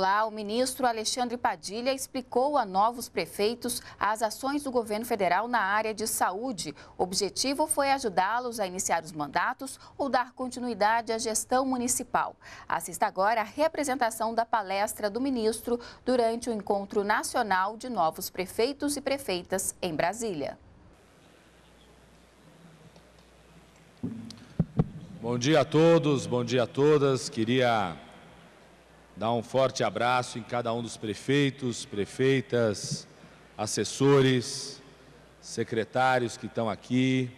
lá, o ministro Alexandre Padilha explicou a novos prefeitos as ações do governo federal na área de saúde. O objetivo foi ajudá-los a iniciar os mandatos ou dar continuidade à gestão municipal. Assista agora a representação da palestra do ministro durante o Encontro Nacional de Novos Prefeitos e Prefeitas em Brasília. Bom dia a todos, bom dia a todas. Queria dar um forte abraço em cada um dos prefeitos, prefeitas, assessores, secretários que estão aqui,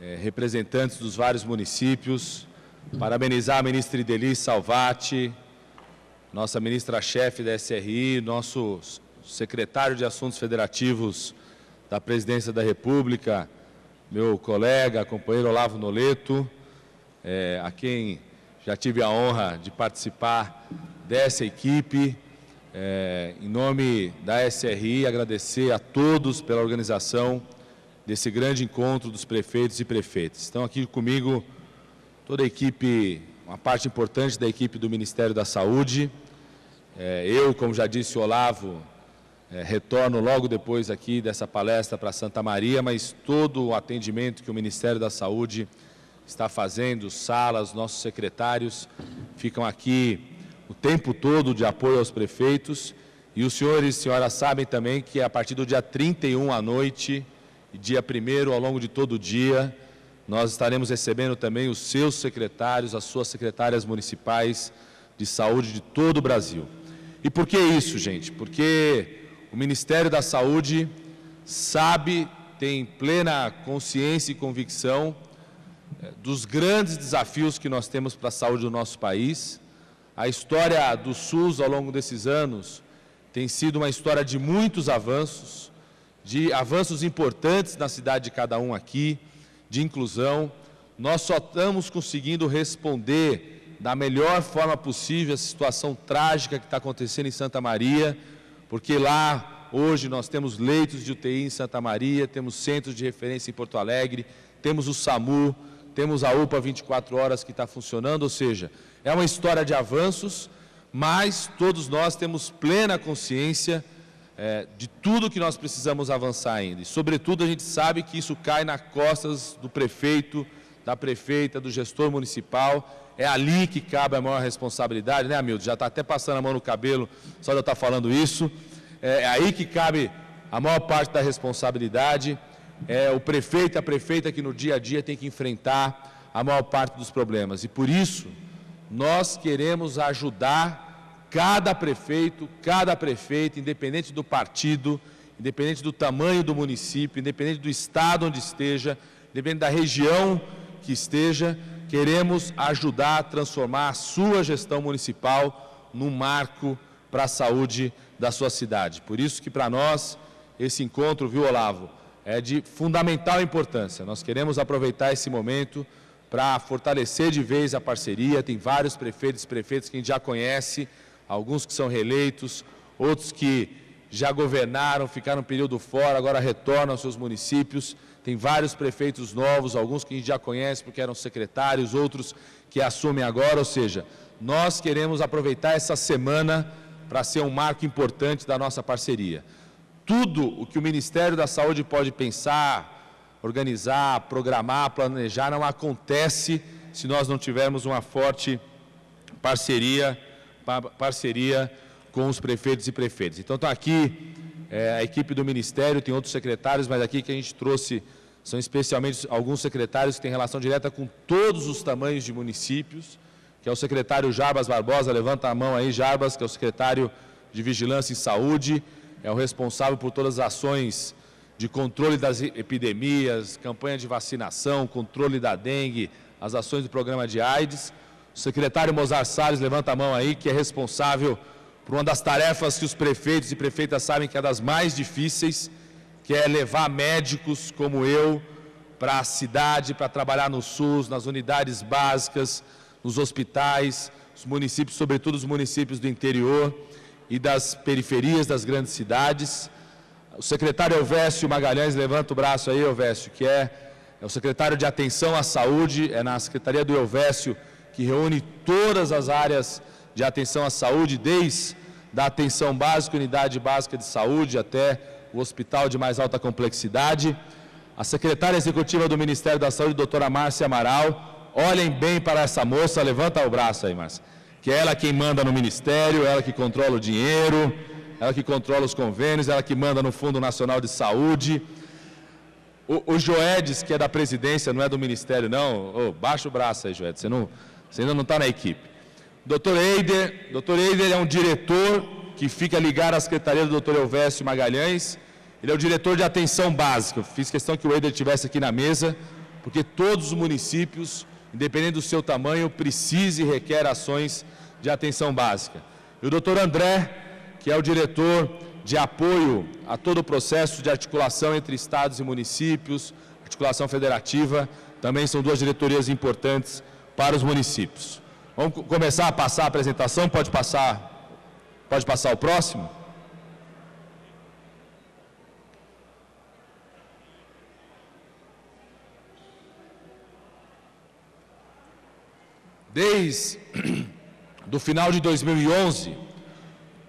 é, representantes dos vários municípios. Parabenizar a ministra Ideli Salvati, nossa ministra-chefe da SRI, nosso secretário de Assuntos Federativos da Presidência da República, meu colega, companheiro Olavo Noleto, é, a quem já tive a honra de participar dessa equipe. É, em nome da SRI, agradecer a todos pela organização desse grande encontro dos prefeitos e prefeitas. Estão aqui comigo toda a equipe, uma parte importante da equipe do Ministério da Saúde. É, eu, como já disse o Olavo, é, retorno logo depois aqui dessa palestra para Santa Maria, mas todo o atendimento que o Ministério da Saúde está fazendo, salas, nossos secretários ficam aqui o tempo todo de apoio aos prefeitos. E os senhores e senhoras sabem também que a partir do dia 31 à noite e dia 1 ao longo de todo o dia, nós estaremos recebendo também os seus secretários, as suas secretárias municipais de saúde de todo o Brasil. E por que isso, gente? Porque o Ministério da Saúde sabe, tem plena consciência e convicção eh, dos grandes desafios que nós temos para a saúde do nosso país a história do SUS ao longo desses anos tem sido uma história de muitos avanços, de avanços importantes na cidade de cada um aqui, de inclusão. Nós só estamos conseguindo responder da melhor forma possível a situação trágica que está acontecendo em Santa Maria, porque lá hoje nós temos leitos de UTI em Santa Maria, temos centros de referência em Porto Alegre, temos o SAMU, temos a UPA 24 horas que está funcionando, ou seja, é uma história de avanços, mas todos nós temos plena consciência é, de tudo que nós precisamos avançar ainda. E, sobretudo, a gente sabe que isso cai nas costas do prefeito, da prefeita, do gestor municipal. É ali que cabe a maior responsabilidade, né, Amildo? Já está até passando a mão no cabelo, só de eu estar tá falando isso. É, é aí que cabe a maior parte da responsabilidade é o prefeito, a prefeita que no dia a dia tem que enfrentar a maior parte dos problemas. E por isso, nós queremos ajudar cada prefeito, cada prefeita, independente do partido, independente do tamanho do município, independente do estado onde esteja, independente da região que esteja, queremos ajudar a transformar a sua gestão municipal num marco para a saúde da sua cidade. Por isso que para nós esse encontro, viu Olavo, é de fundamental importância. Nós queremos aproveitar esse momento para fortalecer de vez a parceria. Tem vários prefeitos e prefeitos que a gente já conhece, alguns que são reeleitos, outros que já governaram, ficaram um período fora, agora retornam aos seus municípios. Tem vários prefeitos novos, alguns que a gente já conhece porque eram secretários, outros que assumem agora. Ou seja, nós queremos aproveitar essa semana para ser um marco importante da nossa parceria tudo o que o Ministério da Saúde pode pensar, organizar, programar, planejar, não acontece se nós não tivermos uma forte parceria, parceria com os prefeitos e prefeitas. Então, está aqui é, a equipe do Ministério, tem outros secretários, mas aqui que a gente trouxe são especialmente alguns secretários que têm relação direta com todos os tamanhos de municípios, que é o secretário Jarbas Barbosa, levanta a mão aí, Jarbas, que é o secretário de Vigilância e Saúde, é o responsável por todas as ações de controle das epidemias, campanha de vacinação, controle da dengue, as ações do programa de AIDS. O secretário Mozart Salles levanta a mão aí, que é responsável por uma das tarefas que os prefeitos e prefeitas sabem que é das mais difíceis, que é levar médicos como eu para a cidade, para trabalhar no SUS, nas unidades básicas, nos hospitais, os municípios, sobretudo os municípios do interior e das periferias das grandes cidades. O secretário Elvésio Magalhães, levanta o braço aí, Elvésio, que é, é o secretário de Atenção à Saúde, é na Secretaria do Elvésio que reúne todas as áreas de atenção à saúde, desde da atenção básica, unidade básica de saúde, até o hospital de mais alta complexidade. A secretária executiva do Ministério da Saúde, doutora Márcia Amaral, olhem bem para essa moça, levanta o braço aí, Márcia que é ela quem manda no Ministério, ela que controla o dinheiro, ela que controla os convênios, ela que manda no Fundo Nacional de Saúde. O, o Joedes, que é da presidência, não é do Ministério, não. Oh, baixa o braço aí, Joedes, você, não, você ainda não está na equipe. Doutor Eider, doutor Eider é um diretor que fica ligado à Secretaria do doutor Elvésio Magalhães. Ele é o diretor de atenção básica. Fiz questão que o Eider estivesse aqui na mesa, porque todos os municípios independente do seu tamanho, precisa e requer ações de atenção básica. E o doutor André, que é o diretor de apoio a todo o processo de articulação entre estados e municípios, articulação federativa, também são duas diretorias importantes para os municípios. Vamos começar a passar a apresentação, pode passar, pode passar o próximo? desde do final de 2011,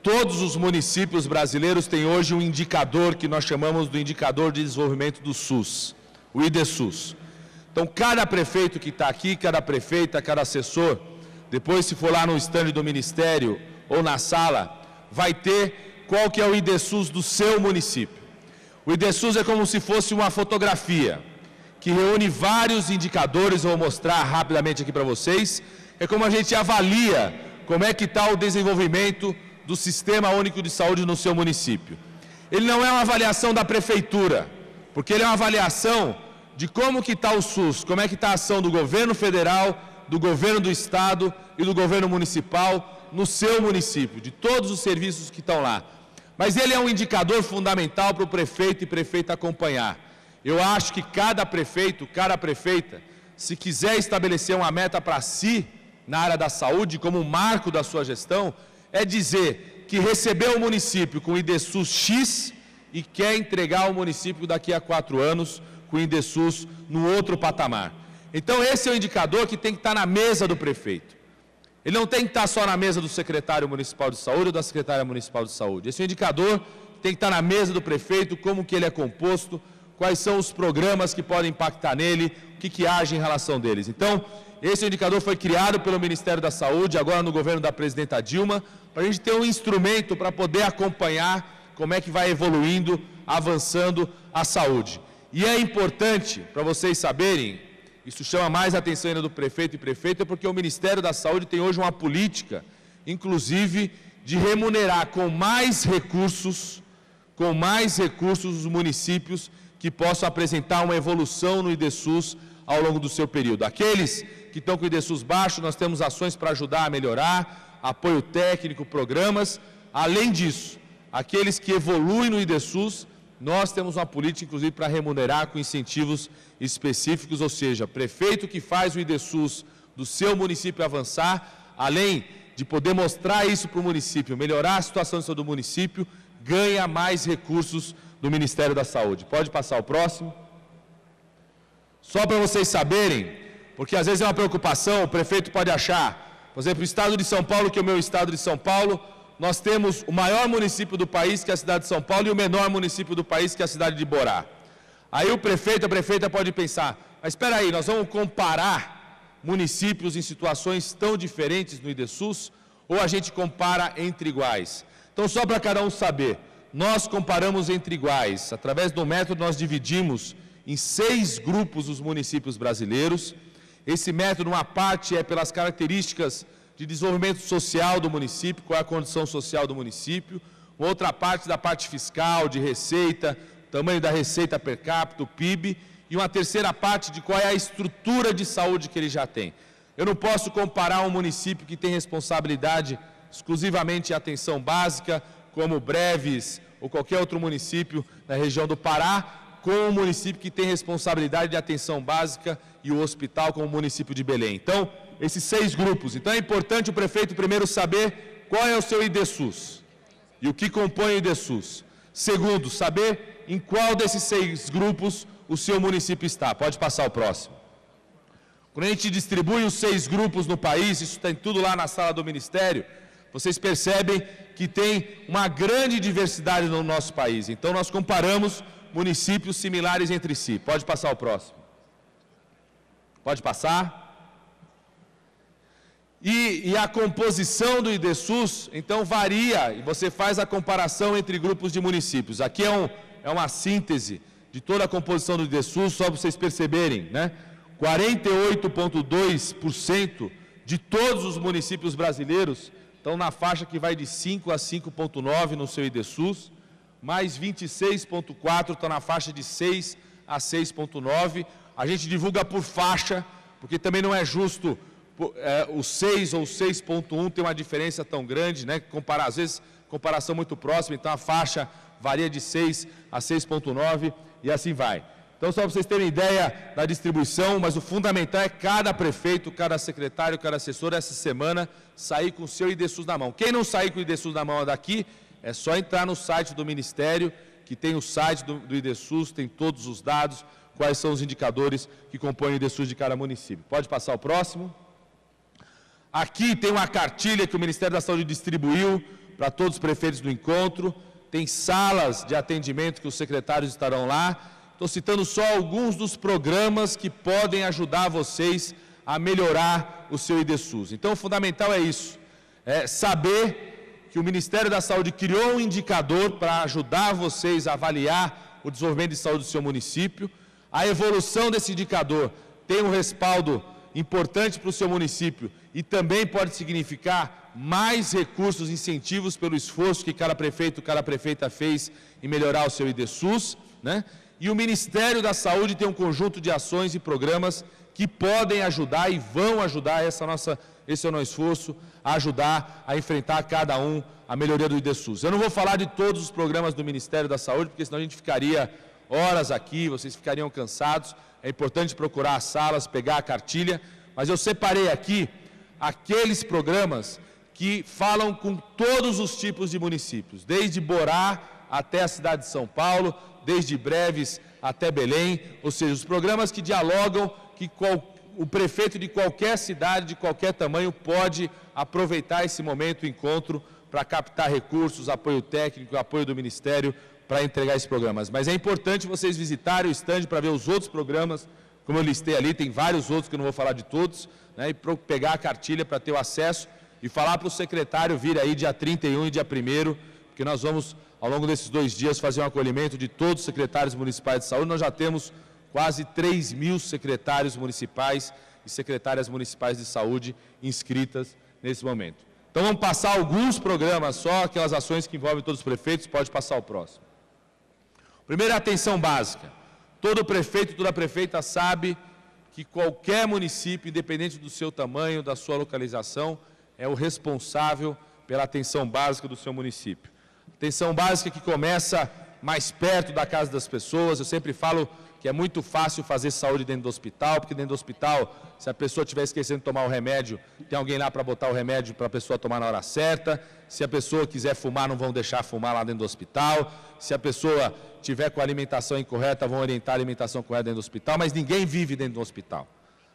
todos os municípios brasileiros têm hoje um indicador que nós chamamos do indicador de desenvolvimento do SUS, o IDESUS. Então, cada prefeito que está aqui, cada prefeita, cada assessor, depois se for lá no estande do ministério ou na sala, vai ter qual que é o IDESUS do seu município. O IDESUS é como se fosse uma fotografia que reúne vários indicadores, vou mostrar rapidamente aqui para vocês. É como a gente avalia como é que está o desenvolvimento do Sistema Único de Saúde no seu município. Ele não é uma avaliação da prefeitura, porque ele é uma avaliação de como que está o SUS, como é que está a ação do governo federal, do governo do estado e do governo municipal no seu município, de todos os serviços que estão lá. Mas ele é um indicador fundamental para o prefeito e prefeita acompanhar. Eu acho que cada prefeito, cada prefeita, se quiser estabelecer uma meta para si na área da saúde, como um marco da sua gestão, é dizer que recebeu o município com IDSUS X e quer entregar o município daqui a quatro anos com o INDESUS no outro patamar. Então, esse é o indicador que tem que estar tá na mesa do prefeito. Ele não tem que estar tá só na mesa do secretário municipal de saúde ou da secretária municipal de saúde. Esse é o indicador que tem que estar tá na mesa do prefeito, como que ele é composto, quais são os programas que podem impactar nele, o que, que age em relação deles. Então, esse indicador foi criado pelo Ministério da Saúde, agora no governo da presidenta Dilma, para a gente ter um instrumento para poder acompanhar como é que vai evoluindo, avançando a saúde. E é importante, para vocês saberem, isso chama mais atenção ainda do prefeito e prefeita, porque o Ministério da Saúde tem hoje uma política, inclusive, de remunerar com mais recursos, com mais recursos os municípios que possam apresentar uma evolução no IDESUS ao longo do seu período. Aqueles que estão com o IDESUS baixo, nós temos ações para ajudar a melhorar, apoio técnico, programas. Além disso, aqueles que evoluem no IDESUS, nós temos uma política, inclusive, para remunerar com incentivos específicos, ou seja, prefeito que faz o IDESUS do seu município avançar, além de poder mostrar isso para o município, melhorar a situação do município, ganha mais recursos do Ministério da Saúde. Pode passar o próximo. Só para vocês saberem, porque às vezes é uma preocupação, o prefeito pode achar, por exemplo, o estado de São Paulo, que é o meu estado de São Paulo, nós temos o maior município do país, que é a cidade de São Paulo, e o menor município do país, que é a cidade de Borá. Aí o prefeito, a prefeita pode pensar, mas espera aí, nós vamos comparar municípios em situações tão diferentes no IDESUS, ou a gente compara entre iguais? Então, só para cada um saber, nós comparamos entre iguais. Através do método, nós dividimos em seis grupos os municípios brasileiros. Esse método, uma parte é pelas características de desenvolvimento social do município, qual é a condição social do município, uma outra parte da parte fiscal, de receita, tamanho da receita per capita, o PIB, e uma terceira parte de qual é a estrutura de saúde que ele já tem. Eu não posso comparar um município que tem responsabilidade exclusivamente em atenção básica como Breves ou qualquer outro município na região do Pará, com o município que tem responsabilidade de atenção básica e o hospital como o município de Belém. Então, esses seis grupos. Então é importante o prefeito primeiro saber qual é o seu IDSUS e o que compõe o IDSUS. Segundo, saber em qual desses seis grupos o seu município está. Pode passar o próximo. Quando a gente distribui os seis grupos no país, isso está em tudo lá na sala do Ministério, vocês percebem que tem uma grande diversidade no nosso país. Então, nós comparamos municípios similares entre si. Pode passar o próximo. Pode passar. E, e a composição do IDESUS, então, varia, e você faz a comparação entre grupos de municípios. Aqui é, um, é uma síntese de toda a composição do IDESUS, só para vocês perceberem, né? 48,2% de todos os municípios brasileiros Estão na faixa que vai de 5 a 5,9 no seu IDSUS, mais 26,4 estão na faixa de 6 a 6,9. A gente divulga por faixa, porque também não é justo é, o 6 ou 6,1 ter uma diferença tão grande, né? Compara, às vezes, comparação muito próxima, então a faixa varia de 6 a 6,9 e assim vai. Então, só para vocês terem ideia da distribuição, mas o fundamental é cada prefeito, cada secretário, cada assessor, essa semana, sair com o seu IDSUS na mão. Quem não sair com o IDSUS na mão daqui, é só entrar no site do Ministério, que tem o site do, do IDSUS, tem todos os dados, quais são os indicadores que compõem o IDSUS de cada município. Pode passar o próximo. Aqui tem uma cartilha que o Ministério da Saúde distribuiu para todos os prefeitos do encontro. Tem salas de atendimento que os secretários estarão lá Estou citando só alguns dos programas que podem ajudar vocês a melhorar o seu IDSUS. Então, o fundamental é isso: é saber que o Ministério da Saúde criou um indicador para ajudar vocês a avaliar o desenvolvimento de saúde do seu município. A evolução desse indicador tem um respaldo importante para o seu município e também pode significar mais recursos, incentivos pelo esforço que cada prefeito, cada prefeita fez em melhorar o seu IDSUS, né? E o Ministério da Saúde tem um conjunto de ações e programas que podem ajudar e vão ajudar essa nossa, esse é o nosso esforço, a ajudar a enfrentar cada um a melhoria do IDSUS. Eu não vou falar de todos os programas do Ministério da Saúde, porque senão a gente ficaria horas aqui, vocês ficariam cansados. É importante procurar as salas, pegar a cartilha, mas eu separei aqui aqueles programas que falam com todos os tipos de municípios, desde Borá até a cidade de São Paulo, desde breves até Belém, ou seja, os programas que dialogam, que qual, o prefeito de qualquer cidade, de qualquer tamanho, pode aproveitar esse momento, o encontro, para captar recursos, apoio técnico, apoio do Ministério para entregar esses programas. Mas é importante vocês visitarem o stand para ver os outros programas, como eu listei ali, tem vários outros que eu não vou falar de todos, né, e pegar a cartilha para ter o acesso e falar para o secretário vir aí dia 31 e dia 1 que nós vamos, ao longo desses dois dias, fazer um acolhimento de todos os secretários municipais de saúde. Nós já temos quase 3 mil secretários municipais e secretárias municipais de saúde inscritas nesse momento. Então vamos passar alguns programas só, aquelas ações que envolvem todos os prefeitos, pode passar o próximo. Primeiro, é atenção básica. Todo prefeito, toda prefeita sabe que qualquer município, independente do seu tamanho, da sua localização, é o responsável pela atenção básica do seu município. Atenção básica que começa mais perto da casa das pessoas. Eu sempre falo que é muito fácil fazer saúde dentro do hospital, porque dentro do hospital, se a pessoa estiver esquecendo de tomar o remédio, tem alguém lá para botar o remédio para a pessoa tomar na hora certa. Se a pessoa quiser fumar, não vão deixar fumar lá dentro do hospital. Se a pessoa tiver com a alimentação incorreta, vão orientar a alimentação correta dentro do hospital, mas ninguém vive dentro do hospital.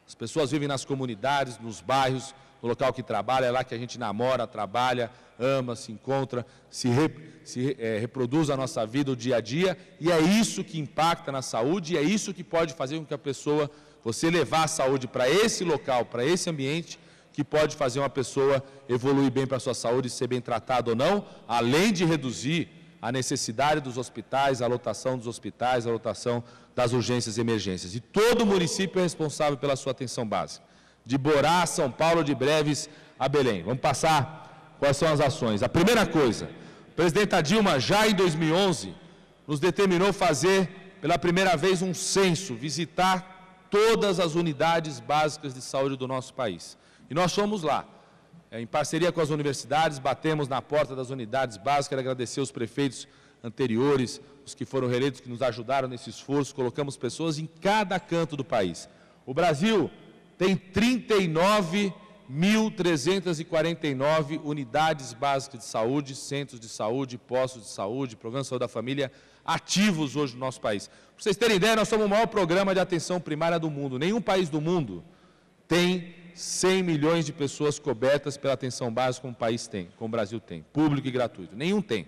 As pessoas vivem nas comunidades, nos bairros, no local que trabalha, é lá que a gente namora, trabalha, ama, se encontra, se, re, se é, reproduz a nossa vida, o dia a dia, e é isso que impacta na saúde, e é isso que pode fazer com que a pessoa, você levar a saúde para esse local, para esse ambiente, que pode fazer uma pessoa evoluir bem para a sua saúde, ser bem tratada ou não, além de reduzir a necessidade dos hospitais, a lotação dos hospitais, a lotação das urgências e emergências. E todo município é responsável pela sua atenção básica de Borá, São Paulo, de Breves a Belém. Vamos passar quais são as ações. A primeira coisa, a presidenta Dilma, já em 2011, nos determinou fazer pela primeira vez um censo, visitar todas as unidades básicas de saúde do nosso país. E nós fomos lá, é, em parceria com as universidades, batemos na porta das unidades básicas, quero agradecer os prefeitos anteriores, os que foram reeleitos, que nos ajudaram nesse esforço, colocamos pessoas em cada canto do país. O Brasil tem 39.349 unidades básicas de saúde, centros de saúde, postos de saúde, programas de saúde da família ativos hoje no nosso país. Para vocês terem ideia, nós somos o maior programa de atenção primária do mundo. Nenhum país do mundo tem 100 milhões de pessoas cobertas pela atenção básica como o país tem, como o Brasil tem, público e gratuito. Nenhum tem.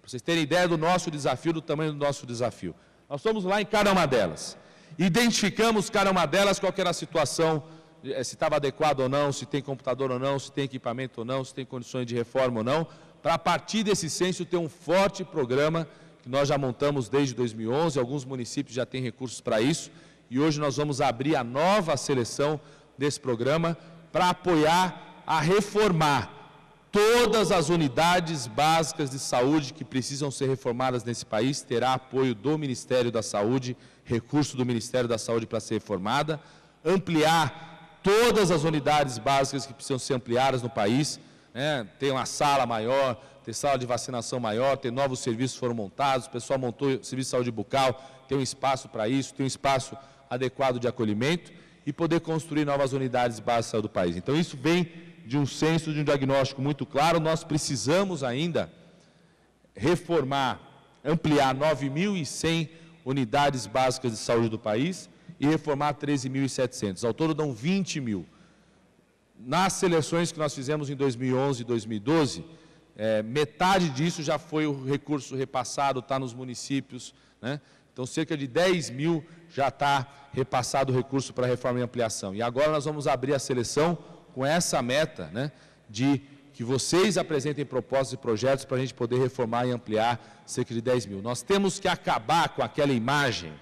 Para vocês terem ideia do nosso desafio, do tamanho do nosso desafio. Nós somos lá em cada uma delas. Identificamos cada uma delas, qual era a situação eh, se estava adequado ou não, se tem computador ou não, se tem equipamento ou não, se tem condições de reforma ou não, para a partir desse censo ter um forte programa que nós já montamos desde 2011, alguns municípios já têm recursos para isso, e hoje nós vamos abrir a nova seleção desse programa para apoiar a reformar todas as unidades básicas de saúde que precisam ser reformadas nesse país terá apoio do Ministério da Saúde, recurso do Ministério da Saúde para ser reformada, ampliar todas as unidades básicas que precisam ser ampliadas no país, né? ter uma sala maior, ter sala de vacinação maior, ter novos serviços foram montados, o pessoal montou o serviço de saúde bucal, tem um espaço para isso, tem um espaço adequado de acolhimento e poder construir novas unidades básicas do país. Então, isso vem de um senso, de um diagnóstico muito claro, nós precisamos ainda reformar, ampliar 9.100 unidades básicas de saúde do país, e reformar 13.700. Ao todo dão 20 mil. Nas seleções que nós fizemos em 2011 e 2012, é, metade disso já foi o recurso repassado, está nos municípios. Né? Então, cerca de 10 mil já está repassado o recurso para reforma e ampliação. E agora nós vamos abrir a seleção com essa meta né, de que vocês apresentem propostas e projetos para a gente poder reformar e ampliar cerca de 10 mil. Nós temos que acabar com aquela imagem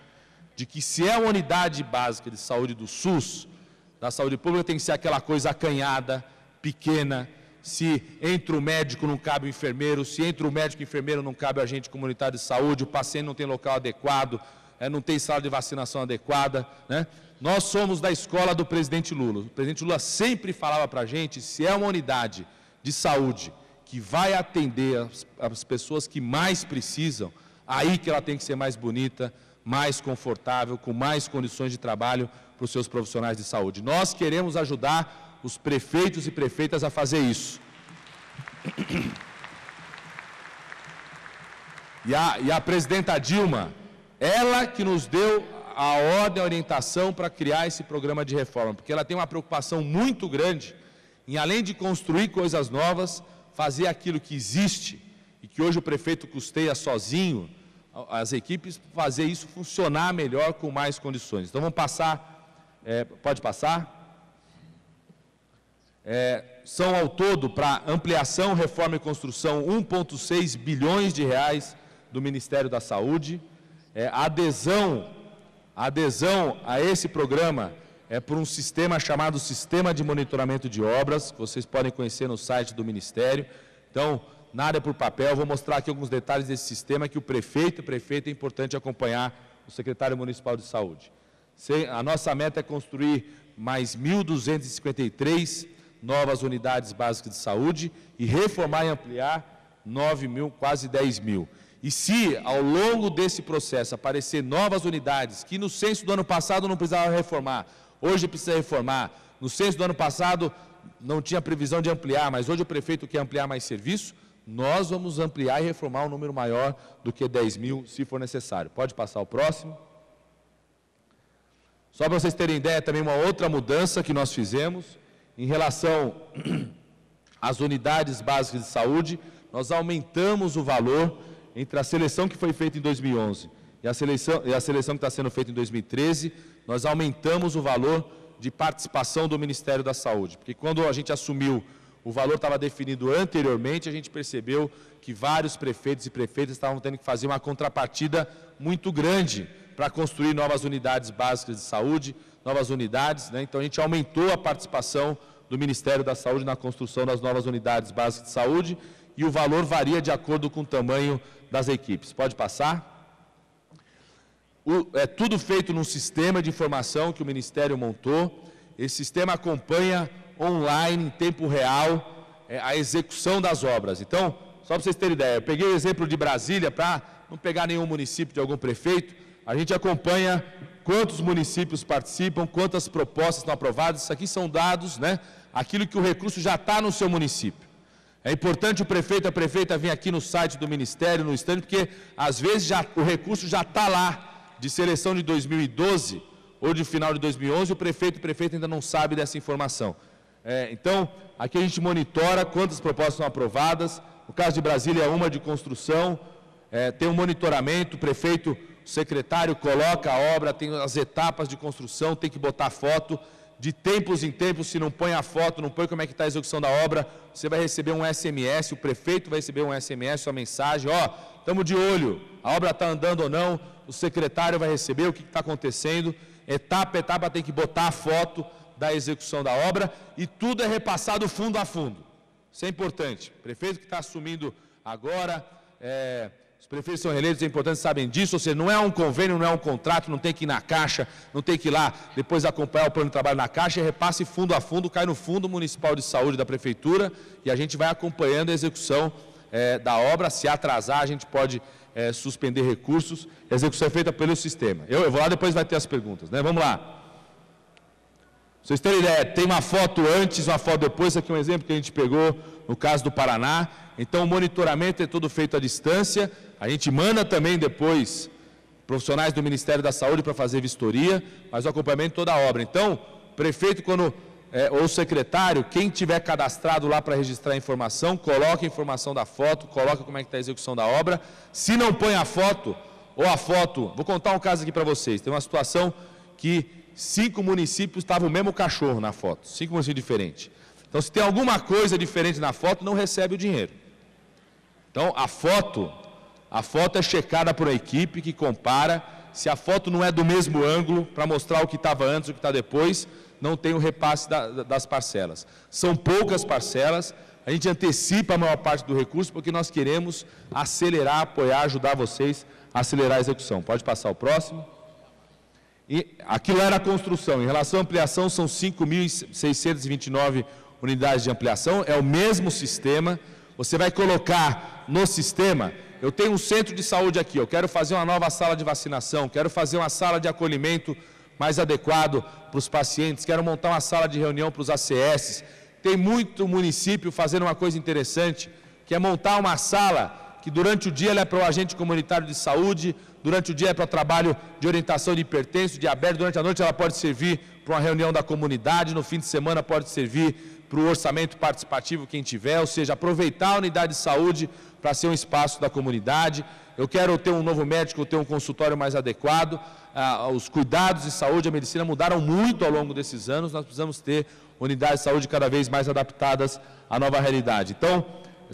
de que se é uma unidade básica de saúde do SUS, da saúde pública tem que ser aquela coisa acanhada, pequena, se entre o médico não cabe o enfermeiro, se entre o médico e o enfermeiro não cabe o agente comunitário de saúde, o paciente não tem local adequado, é, não tem sala de vacinação adequada. Né? Nós somos da escola do presidente Lula. O presidente Lula sempre falava para a gente, se é uma unidade de saúde que vai atender as, as pessoas que mais precisam, aí que ela tem que ser mais bonita, mais confortável, com mais condições de trabalho para os seus profissionais de saúde. Nós queremos ajudar os prefeitos e prefeitas a fazer isso. E a, e a presidenta Dilma, ela que nos deu a ordem, a orientação para criar esse programa de reforma, porque ela tem uma preocupação muito grande em, além de construir coisas novas, fazer aquilo que existe e que hoje o prefeito custeia sozinho as equipes fazer isso funcionar melhor com mais condições. Então vamos passar, é, pode passar. É, são ao todo para ampliação, reforma e construção 1,6 bilhões de reais do Ministério da Saúde. É, adesão, adesão a esse programa é por um sistema chamado Sistema de Monitoramento de Obras, que vocês podem conhecer no site do Ministério. Então, na área é por papel. Vou mostrar aqui alguns detalhes desse sistema que o prefeito, o prefeito é importante acompanhar o secretário municipal de saúde. A nossa meta é construir mais 1.253 novas unidades básicas de saúde e reformar e ampliar 9 mil, quase 10 mil. E se ao longo desse processo aparecer novas unidades que no censo do ano passado não precisava reformar, hoje precisa reformar, no censo do ano passado não tinha previsão de ampliar, mas hoje o prefeito quer ampliar mais serviço, nós vamos ampliar e reformar um número maior do que 10 mil, se for necessário. Pode passar o próximo. Só para vocês terem ideia, também uma outra mudança que nós fizemos em relação às unidades básicas de saúde, nós aumentamos o valor entre a seleção que foi feita em 2011 e a seleção, e a seleção que está sendo feita em 2013, nós aumentamos o valor de participação do Ministério da Saúde, porque quando a gente assumiu o valor estava definido anteriormente, a gente percebeu que vários prefeitos e prefeitas estavam tendo que fazer uma contrapartida muito grande para construir novas unidades básicas de saúde, novas unidades. Né? Então, a gente aumentou a participação do Ministério da Saúde na construção das novas unidades básicas de saúde e o valor varia de acordo com o tamanho das equipes. Pode passar? O, é tudo feito num sistema de informação que o Ministério montou. Esse sistema acompanha online, em tempo real, é, a execução das obras. Então, só para vocês terem ideia, eu peguei o exemplo de Brasília para não pegar nenhum município de algum prefeito, a gente acompanha quantos municípios participam, quantas propostas estão aprovadas, isso aqui são dados, né? Aquilo que o recurso já está no seu município. É importante o prefeito, a prefeita vir aqui no site do Ministério, no estande, porque às vezes já, o recurso já está lá, de seleção de 2012 ou de final de 2011, o prefeito, a prefeita ainda não sabe dessa informação. É, então, aqui a gente monitora quantas propostas são aprovadas. O caso de Brasília é uma de construção, é, tem um monitoramento, o prefeito, o secretário coloca a obra, tem as etapas de construção, tem que botar foto. De tempos em tempos, se não põe a foto, não põe como é que está a execução da obra, você vai receber um SMS, o prefeito vai receber um SMS, uma mensagem, ó, estamos de olho, a obra está andando ou não, o secretário vai receber o que está acontecendo, etapa a etapa tem que botar a foto, da execução da obra e tudo é repassado fundo a fundo. Isso é importante. prefeito que está assumindo agora, é, os prefeitos são eleitos, é importante sabem disso, ou seja, não é um convênio, não é um contrato, não tem que ir na caixa, não tem que ir lá depois acompanhar o plano de trabalho na caixa, é repasse fundo a fundo, cai no Fundo Municipal de Saúde da Prefeitura e a gente vai acompanhando a execução é, da obra. Se atrasar, a gente pode é, suspender recursos. A execução é feita pelo sistema. Eu, eu vou lá, depois vai ter as perguntas. Né? Vamos lá vocês terem ideia, tem uma foto antes, uma foto depois, aqui é um exemplo que a gente pegou no caso do Paraná. Então o monitoramento é todo feito à distância. A gente manda também depois profissionais do Ministério da Saúde para fazer vistoria, mas o acompanhamento é toda a obra. Então, prefeito, quando é, ou secretário, quem tiver cadastrado lá para registrar a informação, coloca a informação da foto, coloca como é que está a execução da obra. Se não põe a foto, ou a foto, vou contar um caso aqui para vocês. Tem uma situação que cinco municípios estava o mesmo cachorro na foto, cinco municípios diferentes. Então, se tem alguma coisa diferente na foto, não recebe o dinheiro. Então, a foto, a foto é checada por uma equipe que compara. Se a foto não é do mesmo ângulo, para mostrar o que estava antes e o que está depois, não tem o repasse da, das parcelas. São poucas parcelas, a gente antecipa a maior parte do recurso porque nós queremos acelerar, apoiar, ajudar vocês a acelerar a execução. Pode passar o próximo. E aquilo era a construção. Em relação à ampliação, são 5.629 unidades de ampliação. É o mesmo sistema. Você vai colocar no sistema. Eu tenho um centro de saúde aqui. Eu quero fazer uma nova sala de vacinação. Quero fazer uma sala de acolhimento mais adequado para os pacientes. Quero montar uma sala de reunião para os ACS. Tem muito município fazendo uma coisa interessante, que é montar uma sala que durante o dia ela é para o agente comunitário de saúde, durante o dia é para o trabalho de orientação de hipertenso, diabetes, durante a noite ela pode servir para uma reunião da comunidade, no fim de semana pode servir para o orçamento participativo quem tiver, ou seja, aproveitar a unidade de saúde para ser um espaço da comunidade. Eu quero ter um novo médico, ter um consultório mais adequado. Ah, os cuidados de saúde, a medicina mudaram muito ao longo desses anos. Nós precisamos ter unidades de saúde cada vez mais adaptadas à nova realidade. Então,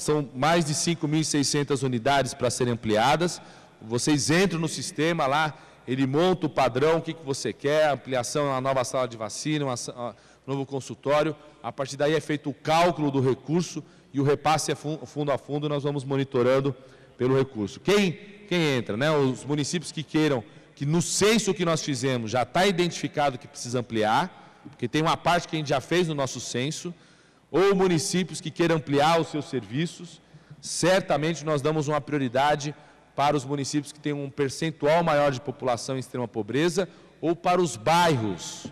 são mais de 5.600 unidades para serem ampliadas. Vocês entram no sistema lá, ele monta o padrão, o que, que você quer, ampliação uma nova sala de vacina, um novo consultório. A partir daí é feito o cálculo do recurso e o repasse é fundo a fundo, nós vamos monitorando pelo recurso. Quem, quem entra? Né? Os municípios que queiram, que no censo que nós fizemos já está identificado que precisa ampliar, porque tem uma parte que a gente já fez no nosso censo, ou municípios que queiram ampliar os seus serviços, certamente nós damos uma prioridade para os municípios que têm um percentual maior de população em extrema pobreza ou para os bairros,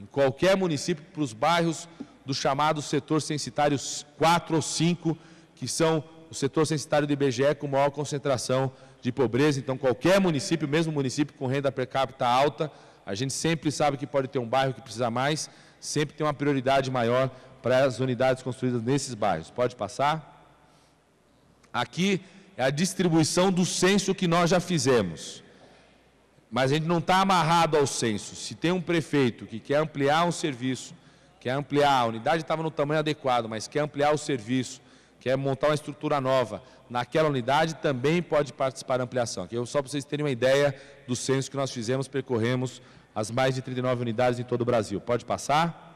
em qualquer município, para os bairros do chamado setor censitário 4 ou 5, que são o setor censitário do IBGE com maior concentração de pobreza. Então, qualquer município, mesmo município com renda per capita alta, a gente sempre sabe que pode ter um bairro que precisa mais, sempre tem uma prioridade maior para as unidades construídas nesses bairros. Pode passar? Aqui é a distribuição do censo que nós já fizemos. Mas a gente não está amarrado ao censo. Se tem um prefeito que quer ampliar um serviço, quer ampliar, a unidade estava no tamanho adequado, mas quer ampliar o serviço, quer montar uma estrutura nova, naquela unidade também pode participar da ampliação. Aqui, é só para vocês terem uma ideia do censo que nós fizemos, percorremos as mais de 39 unidades em todo o Brasil. Pode passar?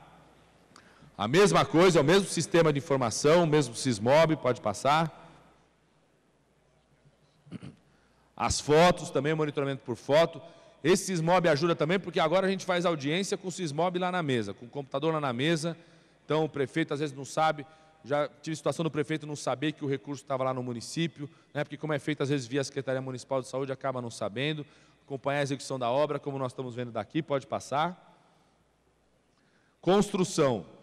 A mesma coisa, é o mesmo sistema de informação, o mesmo SISMOB, pode passar. As fotos também, monitoramento por foto. Esse SISMOB ajuda também, porque agora a gente faz audiência com o SISMOB lá na mesa, com o computador lá na mesa. Então, o prefeito às vezes não sabe, já tive situação do prefeito não saber que o recurso estava lá no município, né, porque como é feito às vezes via Secretaria Municipal de Saúde, acaba não sabendo. Acompanhar a execução da obra, como nós estamos vendo daqui, pode passar. Construção.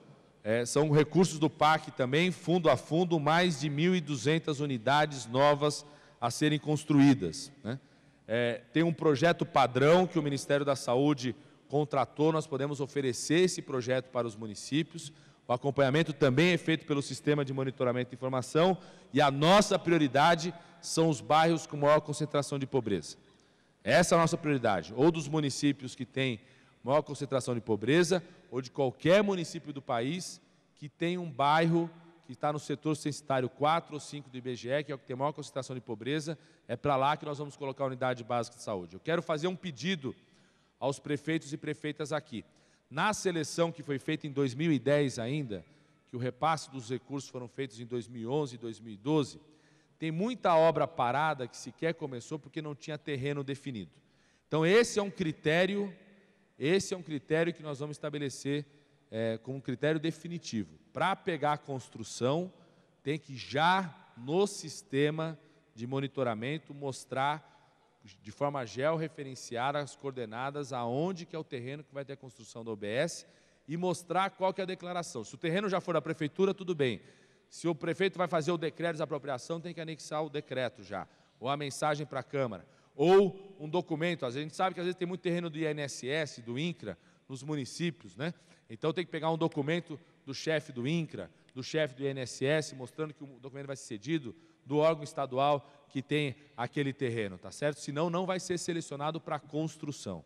É, são recursos do PAC também, fundo a fundo, mais de 1.200 unidades novas a serem construídas. Né? É, tem um projeto padrão que o Ministério da Saúde contratou, nós podemos oferecer esse projeto para os municípios. O acompanhamento também é feito pelo Sistema de Monitoramento de Informação e a nossa prioridade são os bairros com maior concentração de pobreza. Essa é a nossa prioridade, ou dos municípios que têm maior concentração de pobreza, ou de qualquer município do país que tem um bairro que está no setor censitário 4 ou 5 do IBGE, que é o que tem maior concentração de pobreza, é para lá que nós vamos colocar a unidade básica de saúde. Eu quero fazer um pedido aos prefeitos e prefeitas aqui. Na seleção que foi feita em 2010 ainda, que o repasse dos recursos foram feitos em 2011 e 2012, tem muita obra parada que sequer começou porque não tinha terreno definido. Então, esse é um critério esse é um critério que nós vamos estabelecer é, como critério definitivo. Para pegar a construção, tem que já no sistema de monitoramento mostrar de forma georreferenciada as coordenadas aonde que é o terreno que vai ter a construção da OBS e mostrar qual que é a declaração. Se o terreno já for da prefeitura, tudo bem. Se o prefeito vai fazer o decreto de apropriação, tem que anexar o decreto já, ou a mensagem para a Câmara ou um documento. A gente sabe que às vezes tem muito terreno do INSS, do INCRA, nos municípios, né? Então tem que pegar um documento do chefe do INCRA, do chefe do INSS, mostrando que o documento vai ser cedido, do órgão estadual que tem aquele terreno, tá certo? Senão não vai ser selecionado para construção.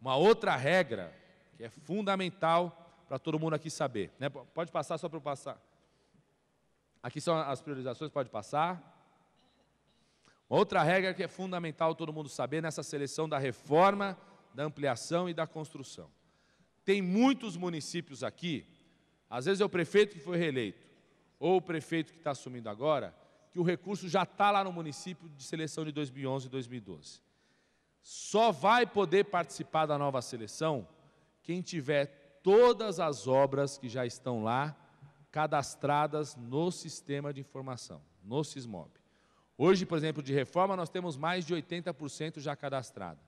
Uma outra regra que é fundamental para todo mundo aqui saber, né? Pode passar só para eu passar. Aqui são as priorizações, pode passar. Outra regra que é fundamental todo mundo saber nessa seleção da reforma, da ampliação e da construção. Tem muitos municípios aqui, às vezes é o prefeito que foi reeleito, ou o prefeito que está assumindo agora, que o recurso já está lá no município de seleção de 2011 e 2012. Só vai poder participar da nova seleção quem tiver todas as obras que já estão lá cadastradas no sistema de informação, no Sismob. Hoje, por exemplo, de reforma, nós temos mais de 80% já cadastrado.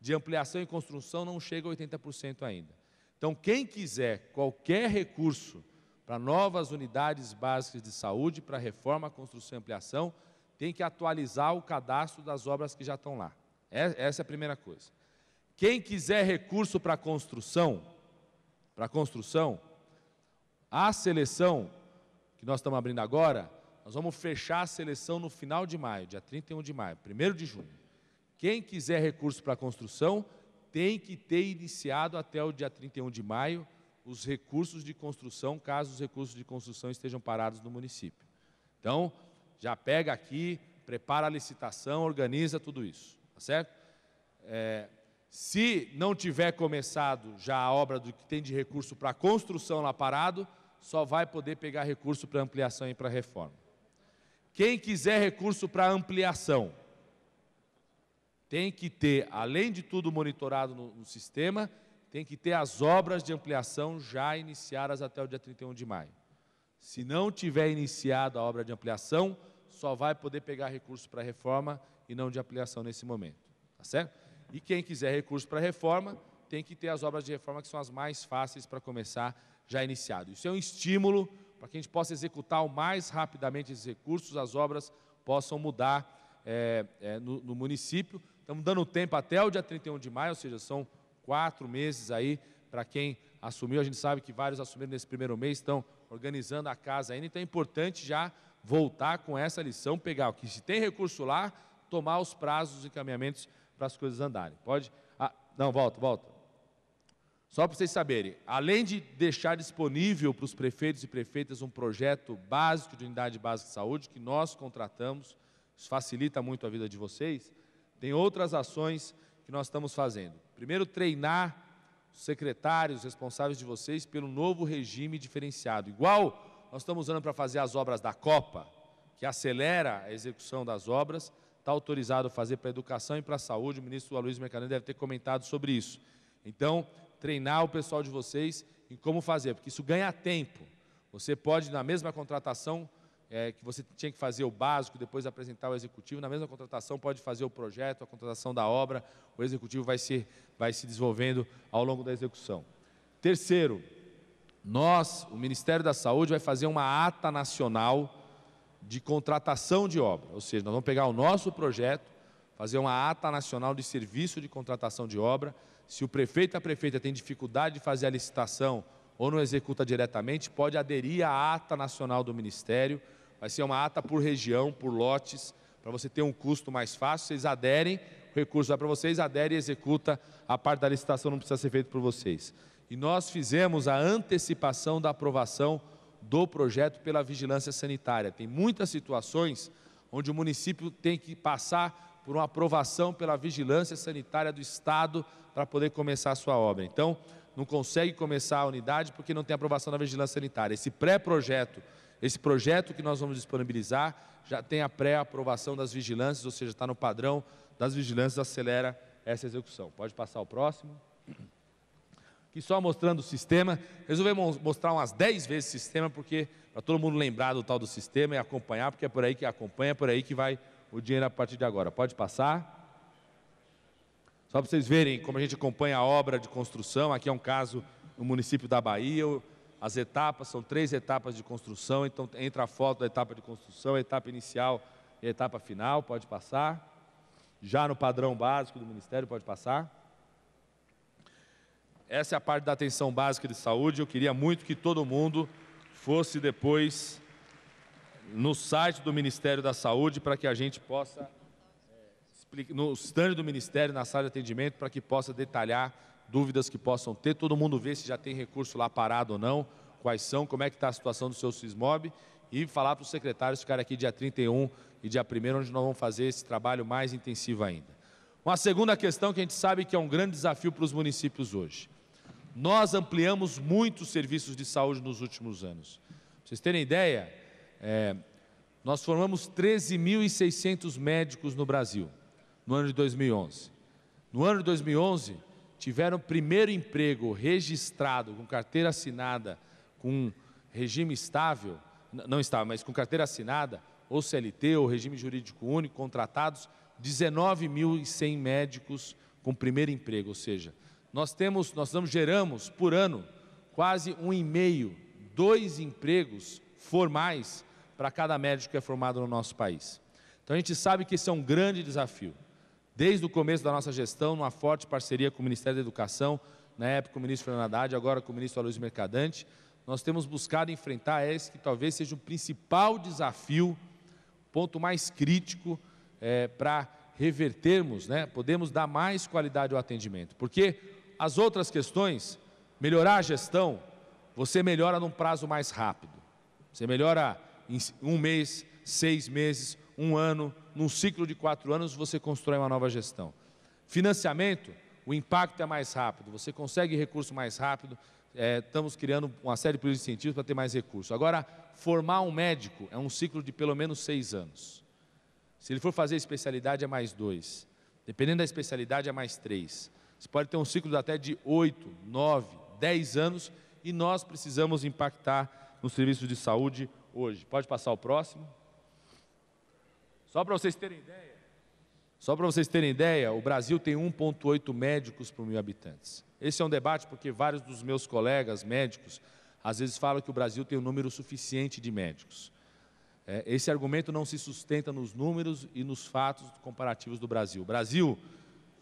De ampliação e construção, não chega a 80% ainda. Então, quem quiser qualquer recurso para novas unidades básicas de saúde, para reforma, construção e ampliação, tem que atualizar o cadastro das obras que já estão lá. É, essa é a primeira coisa. Quem quiser recurso para construção, para construção, a seleção que nós estamos abrindo agora, nós vamos fechar a seleção no final de maio, dia 31 de maio, 1 de junho. Quem quiser recurso para construção tem que ter iniciado até o dia 31 de maio os recursos de construção, caso os recursos de construção estejam parados no município. Então, já pega aqui, prepara a licitação, organiza tudo isso, tá certo? É, se não tiver começado já a obra do que tem de recurso para construção lá parado, só vai poder pegar recurso para ampliação e para reforma. Quem quiser recurso para ampliação, tem que ter, além de tudo monitorado no, no, sistema, tem que ter as obras de ampliação já iniciadas até o dia 31 de maio. Se não tiver iniciado a obra de ampliação, só vai poder pegar recurso para reforma e não de ampliação nesse momento. Tá certo? E quem quiser recurso para reforma, tem que ter as obras de reforma que são as mais fáceis para começar já iniciado. Isso é um estímulo para que a gente possa executar o mais rapidamente esses recursos, as obras possam mudar é, é, no, no, município. Estamos dando tempo até o dia 31 de maio, ou seja, são quatro meses aí para quem assumiu. A gente sabe que vários assumiram nesse primeiro mês, estão organizando a casa ainda, então é importante já voltar com essa lição, pegar o que se tem recurso lá, tomar os prazos, e encaminhamentos para as coisas andarem. Pode? Ah, não, volta, volta. Só para vocês saberem, além de deixar disponível para os prefeitos e prefeitas um projeto básico de unidade básica de saúde, que nós contratamos, isso facilita muito a vida de vocês, tem outras ações que nós estamos fazendo. Primeiro, treinar os secretários responsáveis de vocês pelo novo regime diferenciado. Igual nós estamos usando para fazer as obras da Copa, que acelera a execução das obras, está autorizado a fazer para a educação e para a saúde. O ministro Luiz Mercadante deve ter comentado sobre isso. Então, treinar o pessoal de vocês em como fazer, porque isso ganha tempo. Você pode, na mesma contratação, é, que você tinha que fazer o básico, depois apresentar o executivo, na mesma contratação pode fazer o projeto, a contratação da obra, o executivo vai se, vai se desenvolvendo ao longo da execução. Terceiro, nós, o Ministério da Saúde, vai fazer uma ata nacional de contratação de obra, ou seja, nós vamos pegar o nosso projeto, fazer uma ata nacional de serviço de contratação de obra, se o prefeito e a prefeita tem dificuldade de fazer a licitação ou não executa diretamente, pode aderir à ata nacional do Ministério. Vai ser uma ata por região, por lotes, para você ter um custo mais fácil. Vocês aderem, o recurso vai para vocês, aderem e executa. A parte da licitação não precisa ser feito por vocês. E nós fizemos a antecipação da aprovação do projeto pela vigilância sanitária. Tem muitas situações onde o município tem que passar por uma aprovação pela Vigilância Sanitária do Estado para poder começar a sua obra. Então, não consegue começar a unidade porque não tem aprovação da Vigilância Sanitária. Esse pré-projeto, esse projeto que nós vamos disponibilizar, já tem a pré-aprovação das vigilâncias, ou seja, está no padrão das vigilâncias, acelera essa execução. Pode passar o próximo. Aqui só mostrando o sistema. Resolvemos mostrar umas 10 vezes o sistema, porque para todo mundo lembrar do tal do sistema e acompanhar, porque é por aí que acompanha, é por aí que vai o dinheiro é a partir de agora. Pode passar? Só para vocês verem como a gente acompanha a obra de construção, aqui é um caso no município da Bahia, as etapas, são três etapas de construção, então entra a foto da etapa de construção, a etapa inicial e a etapa final, pode passar. Já no padrão básico do Ministério, pode passar. Essa é a parte da atenção básica de saúde, eu queria muito que todo mundo fosse depois no site do Ministério da Saúde para que a gente possa, é, no stand do Ministério, na sala de atendimento, para que possa detalhar dúvidas que possam ter, todo mundo vê se já tem recurso lá parado ou não, quais são, como é que está a situação do seu Sismob e falar para os secretários ficarem aqui dia 31 e dia 1 onde nós vamos fazer esse trabalho mais intensivo ainda. Uma segunda questão que a gente sabe que é um grande desafio para os municípios hoje. Nós ampliamos muito os serviços de saúde nos últimos anos. Para vocês terem ideia, é, nós formamos 13.600 médicos no Brasil no ano de 2011. No ano de 2011, tiveram primeiro emprego registrado, com carteira assinada, com regime estável, não estável, mas com carteira assinada, ou CLT, ou regime jurídico único, contratados 19.100 médicos com primeiro emprego, ou seja, nós temos, nós geramos por ano quase um e meio, dois empregos formais para cada médico que é formado no nosso país. Então a gente sabe que esse é um grande desafio. Desde o começo da nossa gestão, numa forte parceria com o Ministério da Educação, na época com o ministro Fernando Haddad, agora com o ministro Aloysio Mercadante, nós temos buscado enfrentar esse que talvez seja o principal desafio, ponto mais crítico é, para revertermos, né, podemos dar mais qualidade ao atendimento. Porque as outras questões, melhorar a gestão, você melhora num prazo mais rápido. Você melhora em um mês, seis meses, um ano, num ciclo de quatro anos, você constrói uma nova gestão. Financiamento, o impacto é mais rápido, você consegue recurso mais rápido, é, estamos criando uma série de incentivos para ter mais recurso. Agora, formar um médico é um ciclo de pelo menos seis anos. Se ele for fazer especialidade, é mais dois. Dependendo da especialidade, é mais três. Você pode ter um ciclo até de oito, nove, dez anos, e nós precisamos impactar no serviço de saúde hoje. Pode passar o próximo. Só para vocês terem ideia. Só para vocês terem ideia, o Brasil tem 1,8 médicos por mil habitantes. Esse é um debate porque vários dos meus colegas médicos às vezes falam que o Brasil tem um número suficiente de médicos. É, esse argumento não se sustenta nos números e nos fatos comparativos do Brasil. O Brasil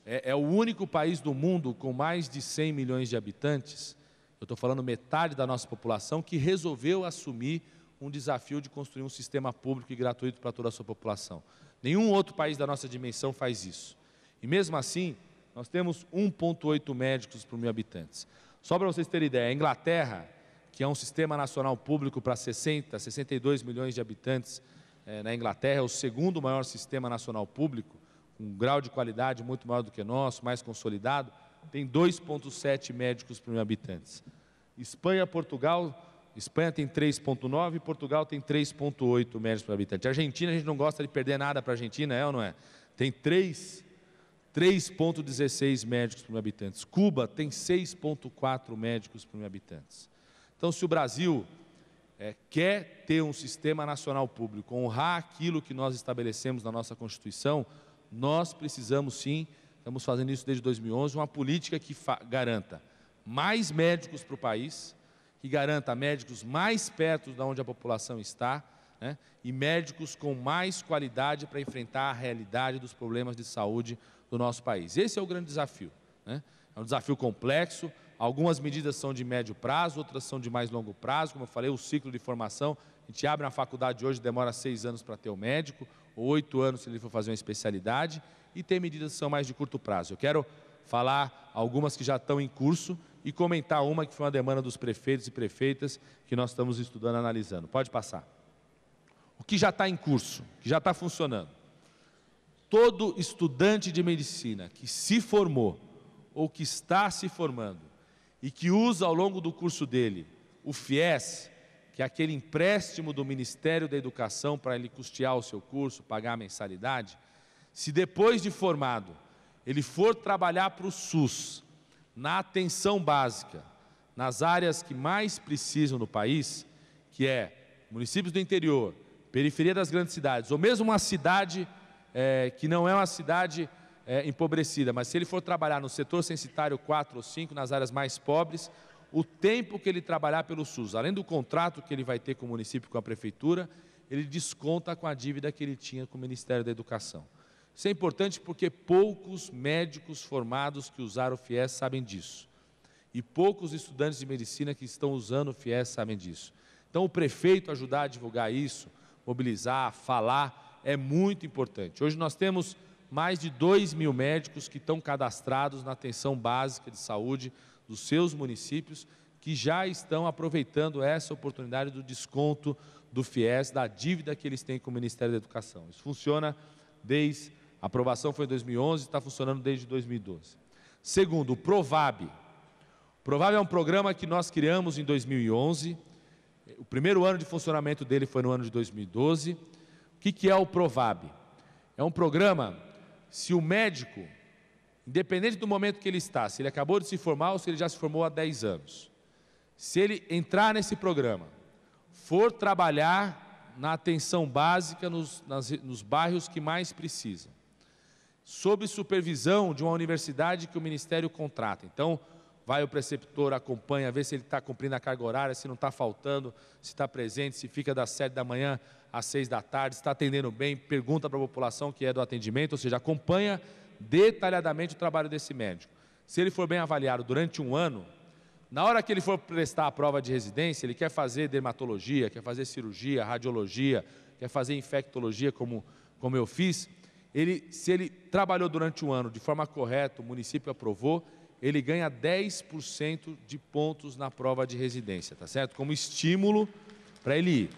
é, é, o único país do mundo com mais de 100 milhões de habitantes, eu estou falando metade da nossa população, que resolveu assumir um desafio de construir um sistema público e gratuito para toda a sua população. Nenhum outro país da nossa dimensão faz isso. E mesmo assim, nós temos 1,8 médicos por mil habitantes. Só para vocês terem ideia, a Inglaterra, que é um sistema nacional público para 60, 62 milhões de habitantes é, na Inglaterra, é o segundo maior sistema nacional público, com um grau de qualidade muito maior do que nosso, mais consolidado, tem 2,7 médicos por mil habitantes. Espanha, Portugal, Espanha tem 3,9 e Portugal tem 3,8 médios por habitante. A Argentina, a gente não gosta de perder nada para a Argentina, é ou não é? Tem 3, 3,16 médicos por habitante. Cuba tem 6,4 médicos por habitante. Então, se o Brasil é, quer ter um sistema nacional público, honrar aquilo que nós estabelecemos na nossa Constituição, nós precisamos sim, estamos fazendo isso desde 2011, uma política que garanta mais médicos para o país que garanta médicos mais perto de onde a população está né, e médicos com mais qualidade para enfrentar a realidade dos problemas de saúde do nosso país. Esse é o grande desafio. Né? É um desafio complexo. Algumas medidas são de médio prazo, outras são de mais longo prazo. Como eu falei, o ciclo de formação, a gente abre na faculdade hoje, demora seis anos para ter o um médico, ou oito anos se ele for fazer uma especialidade, e tem medidas que são mais de curto prazo. Eu quero falar algumas que já estão em curso, e comentar uma que foi uma demanda dos prefeitos e prefeitas que nós estamos estudando, analisando. Pode passar. O que já está em curso, que já está funcionando. Todo estudante de medicina que se formou ou que está se formando e que usa ao longo do curso dele o FIES, que é aquele empréstimo do Ministério da Educação para ele custear o seu curso, pagar a mensalidade, se depois de formado ele for trabalhar para o SUS na atenção básica, nas áreas que mais precisam no país, que é municípios do interior, periferia das grandes cidades, ou mesmo uma cidade é, que não é uma cidade é, empobrecida, mas se ele for trabalhar no setor censitário 4 ou 5, nas áreas mais pobres, o tempo que ele trabalhar pelo SUS, além do contrato que ele vai ter com o município, com a prefeitura, ele desconta com a dívida que ele tinha com o Ministério da Educação. Isso é importante porque poucos médicos formados que usaram o FIES sabem disso. E poucos estudantes de medicina que estão usando o FIES sabem disso. Então, o prefeito ajudar a divulgar isso, mobilizar, falar, é muito importante. Hoje nós temos mais de 2 mil médicos que estão cadastrados na atenção básica de saúde dos seus municípios, que já estão aproveitando essa oportunidade do desconto do FIES, da dívida que eles têm com o Ministério da Educação. Isso funciona desde a aprovação foi em 2011 e está funcionando desde 2012. Segundo, o Provab. O Provab é um programa que nós criamos em 2011. O primeiro ano de funcionamento dele foi no ano de 2012. O que, é o Provab? É um programa, se o médico, independente do momento que ele está, se ele acabou de se formar ou se ele já se formou há 10 anos, se ele entrar nesse programa, for trabalhar na atenção básica nos, nas, nos bairros que mais precisam, sob supervisão de uma universidade que o ministério contrata. Então, vai o preceptor, acompanha, vê se ele está cumprindo a carga horária, se não está faltando, se está presente, se fica das sete da manhã às seis da tarde, se está atendendo bem, pergunta para a população que é do atendimento, ou seja, acompanha detalhadamente o trabalho desse médico. Se ele for bem avaliado durante um ano, na hora que ele for prestar a prova de residência, ele quer fazer dermatologia, quer fazer cirurgia, radiologia, quer fazer infectologia, como, como eu fiz, ele, se ele trabalhou durante um ano de forma correta, o município aprovou, ele ganha 10% de pontos na prova de residência, tá certo? Como estímulo para ele ir.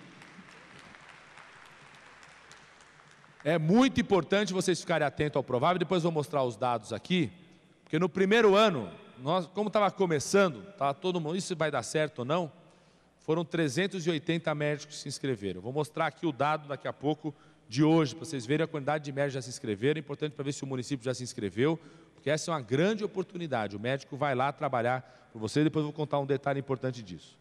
É muito importante vocês ficarem atentos ao provável, depois vou mostrar os dados aqui, porque no primeiro ano, nós, como estava começando, estava todo mundo, isso vai dar certo ou não, foram 380 médicos que se inscreveram. Vou mostrar aqui o dado daqui a pouco de hoje, para vocês verem a quantidade de médicos já se inscreveram, é importante para ver se o município já se inscreveu, porque essa é uma grande oportunidade. O médico vai lá trabalhar por você, depois eu vou contar um detalhe importante disso.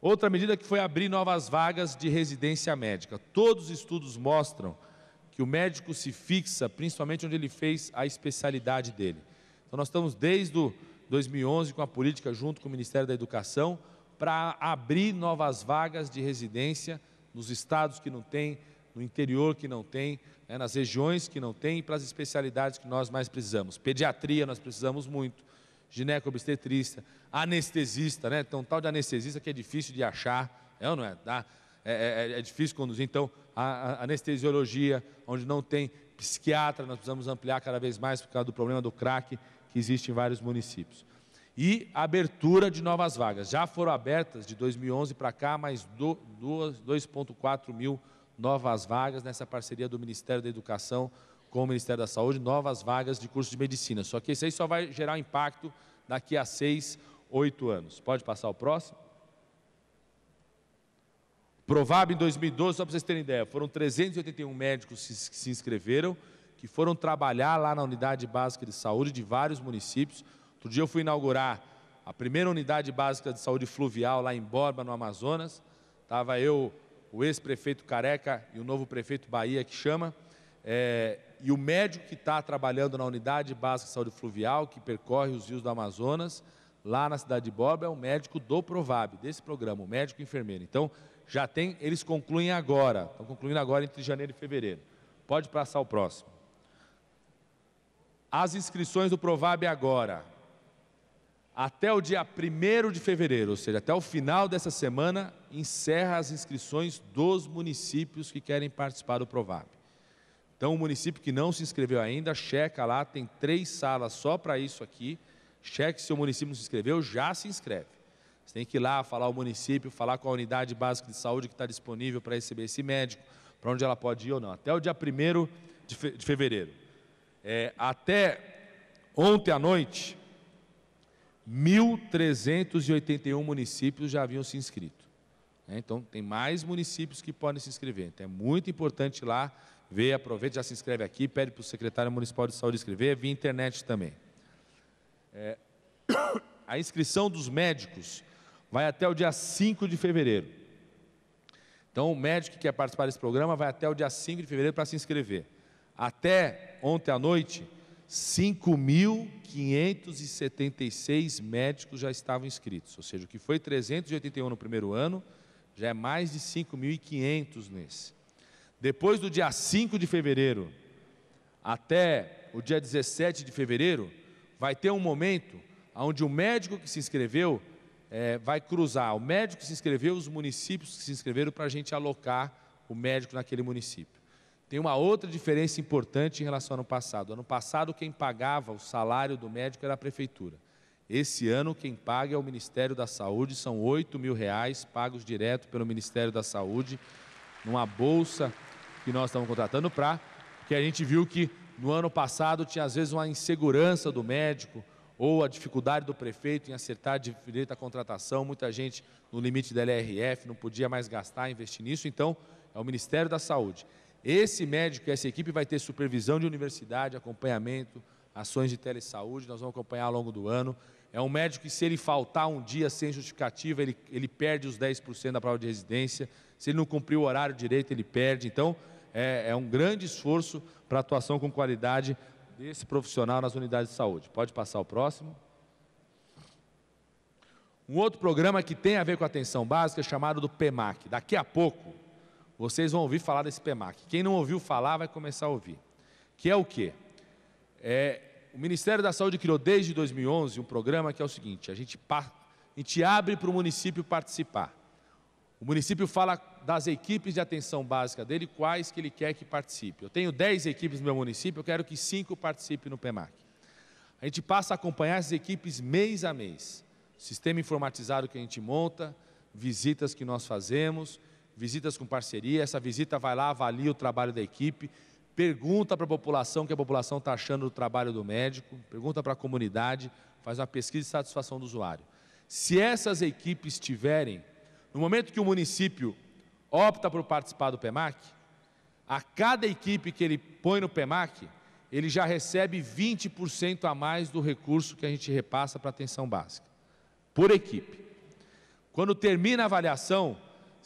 Outra medida que foi abrir novas vagas de residência médica. Todos os estudos mostram que o médico se fixa, principalmente onde ele fez a especialidade dele. Então nós estamos desde 2011 com a política junto com o Ministério da Educação para abrir novas vagas de residência nos estados que não têm no interior que não tem, né, nas regiões que não tem, para as especialidades que nós mais precisamos. Pediatria nós precisamos muito, gineco-obstetrista, anestesista, né? Então, tal de anestesista que é difícil de achar, é ou não é? Tá? É, é, é, difícil conduzir. Então, a, a anestesiologia, onde não tem psiquiatra, nós precisamos ampliar cada vez mais por causa do problema do crack que existe em vários municípios. E abertura de novas vagas. Já foram abertas de 2011 para cá mais 2,4 mil vagas novas vagas nessa parceria do Ministério da Educação com o Ministério da Saúde, novas vagas de curso de medicina. Só que isso aí só vai gerar impacto daqui a seis, oito anos. Pode passar o próximo? Provab em 2012, só para vocês terem ideia, foram 381 médicos que se inscreveram, que foram trabalhar lá na unidade básica de saúde de vários municípios. Outro dia eu fui inaugurar a primeira unidade básica de saúde fluvial lá em Borba, no Amazonas. Estava eu, o ex-prefeito Careca e o novo prefeito Bahia, que chama, é, e o médico que está trabalhando na unidade básica de saúde fluvial, que percorre os rios do Amazonas, lá na cidade de Boba, é o médico do Provab, desse programa, o médico e enfermeiro. Então, já tem, eles concluem agora, estão concluindo agora entre janeiro e fevereiro. Pode passar o próximo. As inscrições do Provab agora. Até o dia 1 de fevereiro, ou seja, até o final dessa semana, encerra as inscrições dos municípios que querem participar do Provap. Então, o município que não se inscreveu ainda, checa lá, tem três salas só para isso aqui. Cheque se o município não se inscreveu, já se inscreve. Você tem que ir lá falar ao município, falar com a unidade básica de saúde que está disponível para receber esse médico, para onde ela pode ir ou não. Até o dia 1 de, de fevereiro. É, até ontem à noite, 1.381 municípios já haviam se inscrito. Né, então, tem mais municípios que podem se inscrever. Então, é muito importante lá ver, aproveita, já se inscreve aqui, pede para o secretário municipal de saúde escrever, via internet também. É, a inscrição dos médicos vai até o dia 5 de fevereiro. Então, o médico que quer participar desse programa vai até o dia 5 de fevereiro para se inscrever. Até ontem à noite, 5.576 médicos já estavam inscritos, ou seja, o que foi 381 no primeiro ano, já é mais de 5.500 nesse. Depois do dia 5 de fevereiro até o dia 17 de fevereiro, vai ter um momento onde o médico que se inscreveu é, vai cruzar o médico que se inscreveu, os municípios que se inscreveram, para a gente alocar o médico naquele município. Tem uma outra diferença importante em relação ao ano passado. Ano passado, quem pagava o salário do médico era a prefeitura. Esse ano, quem paga é o Ministério da Saúde, são 8 mil reais pagos direto pelo Ministério da Saúde, numa bolsa que nós estamos contratando para, que a gente viu que no ano passado tinha às vezes uma insegurança do médico ou a dificuldade do prefeito em acertar direito à contratação, muita gente no limite da LRF não podia mais gastar, investir nisso, então é o Ministério da Saúde. Esse médico, essa equipe vai ter supervisão de universidade, acompanhamento, ações de telesaúde, nós vamos acompanhar ao longo do ano. É um médico que, se ele faltar um dia sem justificativa, ele, ele perde os 10% da prova de residência. Se ele não cumprir o horário direito, ele perde. Então, é, é um grande esforço para a atuação com qualidade desse profissional nas unidades de saúde. Pode passar o próximo. Um outro programa que tem a ver com a atenção básica é chamado do PEMAC. Daqui a pouco, vocês vão ouvir falar desse PEMAC. Quem não ouviu falar vai começar a ouvir. Que é o quê? É, o Ministério da Saúde criou desde 2011 um programa que é o seguinte: a gente, a gente abre para o município participar. O município fala das equipes de atenção básica dele, quais que ele quer que participe. Eu tenho 10 equipes no meu município, eu quero que 5 participem no PEMAC. A gente passa a acompanhar essas equipes mês a mês. Sistema informatizado que a gente monta, visitas que nós fazemos, visitas com parceria. Essa visita vai lá, avalia o trabalho da equipe, pergunta para a população o que a população está achando do trabalho do médico, pergunta para a comunidade, faz uma pesquisa de satisfação do usuário. Se essas equipes tiverem, no momento que o município opta por participar do PEMAC, a cada equipe que ele põe no PEMAC, ele já recebe 20% a mais do recurso que a gente repassa para atenção básica, por equipe. Quando termina a avaliação,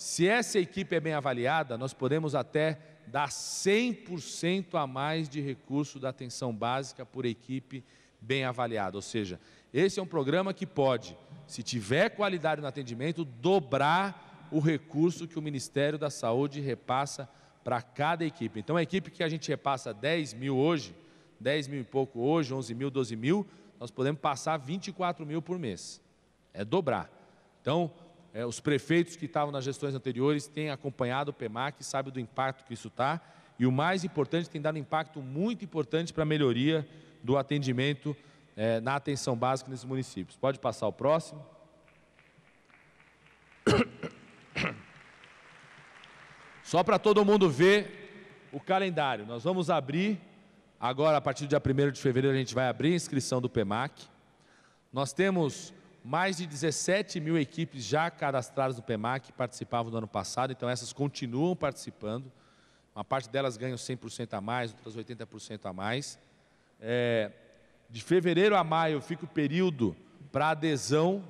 se essa equipe é bem avaliada, nós podemos até dar 100% a mais de recurso da atenção básica por equipe bem avaliada. Ou seja, esse é um programa que pode, se tiver qualidade no atendimento, dobrar o recurso que o Ministério da Saúde repassa para cada equipe. Então, a equipe que a gente repassa 10 mil hoje, 10 mil e pouco hoje, 11 mil, 12 mil, nós podemos passar 24 mil por mês. É dobrar. Então, é, os prefeitos que estavam nas gestões anteriores têm acompanhado o PEMAC, sabem do impacto que isso está, e o mais importante, tem dado um impacto muito importante para a melhoria do atendimento é, na atenção básica nesses municípios. Pode passar o próximo. Só para todo mundo ver o calendário. Nós vamos abrir, agora a partir do dia 1 de fevereiro, a gente vai abrir a inscrição do PEMAC. Nós temos mais de 17 mil equipes já cadastradas no PEMAC participavam do ano passado, então essas continuam participando. Uma parte delas ganha 100% a mais, outras 80% a mais. É, de fevereiro a maio fica o período para adesão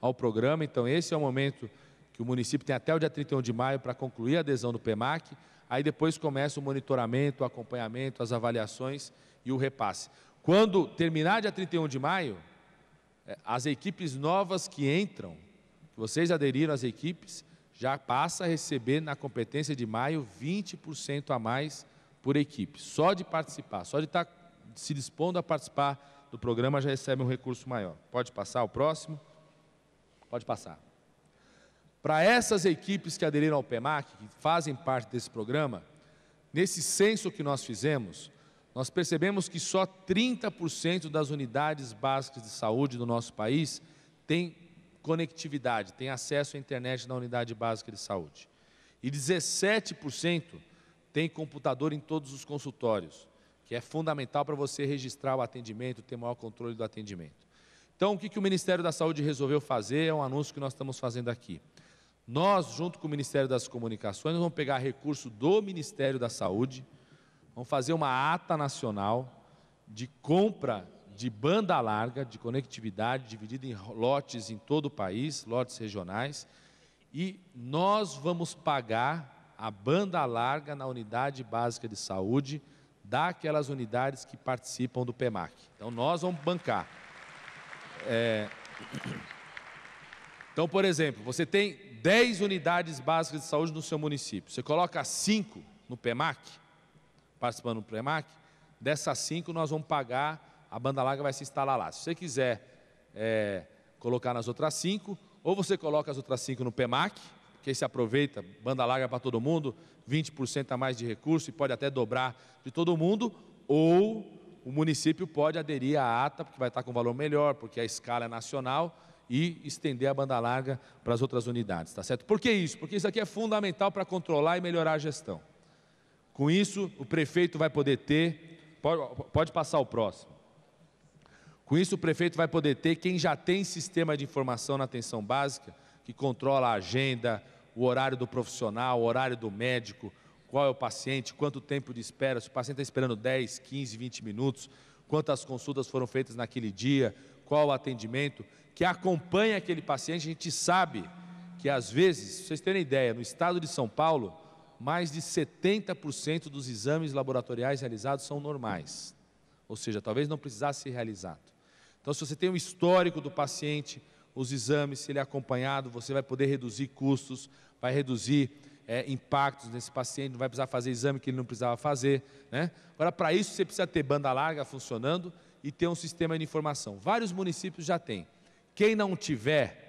ao programa, então esse é o momento que o município tem até o dia 31 de maio para concluir a adesão do PEMAC. Aí depois começa o monitoramento, o acompanhamento, as avaliações e o repasse. Quando terminar dia 31 de maio, é, as equipes novas que entram, que vocês aderiram às equipes, já passa a receber na competência de maio 20% a mais por equipe, só de participar, só de estar tá, se dispondo a participar do programa já recebe um recurso maior. Pode passar o próximo? Pode passar. Para essas equipes que aderiram ao PEMAC, que fazem parte desse programa, nesse censo que nós fizemos, nós percebemos que só 30% das unidades básicas de saúde do nosso país têm conectividade, têm acesso à internet na unidade básica de saúde. E 17% tem computador em todos os consultórios, que é fundamental para você registrar o atendimento, ter maior controle do atendimento. Então, o que, que o Ministério da Saúde resolveu fazer é um anúncio que nós estamos fazendo aqui. Nós, junto com o Ministério das Comunicações, vamos pegar recurso do Ministério da Saúde Vamos fazer uma ata nacional de compra de banda larga, de conectividade, dividida em lotes em todo o país, lotes regionais, e nós vamos pagar a banda larga na unidade básica de saúde daquelas unidades que participam do PEMAC. Então, nós vamos bancar. É... Então, por exemplo, você tem 10 unidades básicas de saúde no seu município, você coloca 5 no PEMAC, participando do Premac, dessas cinco nós vamos pagar, a banda larga vai se instalar lá. Se você quiser é, colocar nas outras cinco, ou você coloca as outras cinco no PEMAC, que se aproveita, banda larga para todo mundo, 20% a mais de recurso e pode até dobrar de todo mundo, ou o município pode aderir à ata, porque vai estar com valor melhor, porque a escala é nacional, e estender a banda larga para as outras unidades, tá certo? Por que isso? Porque isso aqui é fundamental para controlar e melhorar a gestão. Com isso, o prefeito vai poder ter, pode, pode passar o próximo. Com isso, o prefeito vai poder ter quem já tem sistema de informação na atenção básica, que controla a agenda, o horário do profissional, o horário do médico, qual é o paciente, quanto tempo de espera, se o paciente está esperando 10, 15, 20 minutos, quantas consultas foram feitas naquele dia, qual o atendimento, que acompanha aquele paciente, a gente sabe que às vezes, para vocês terem ideia, no estado de São Paulo, mais de 70% dos exames laboratoriais realizados são normais, ou seja, talvez não precisasse ser realizado. Então, se você tem um histórico do paciente, os exames, se ele é acompanhado, você vai poder reduzir custos, vai reduzir é, impactos nesse paciente, não vai precisar fazer exame que ele não precisava fazer. Né? Agora, para isso, você precisa ter banda larga funcionando e ter um sistema de informação. Vários municípios já têm. Quem não tiver,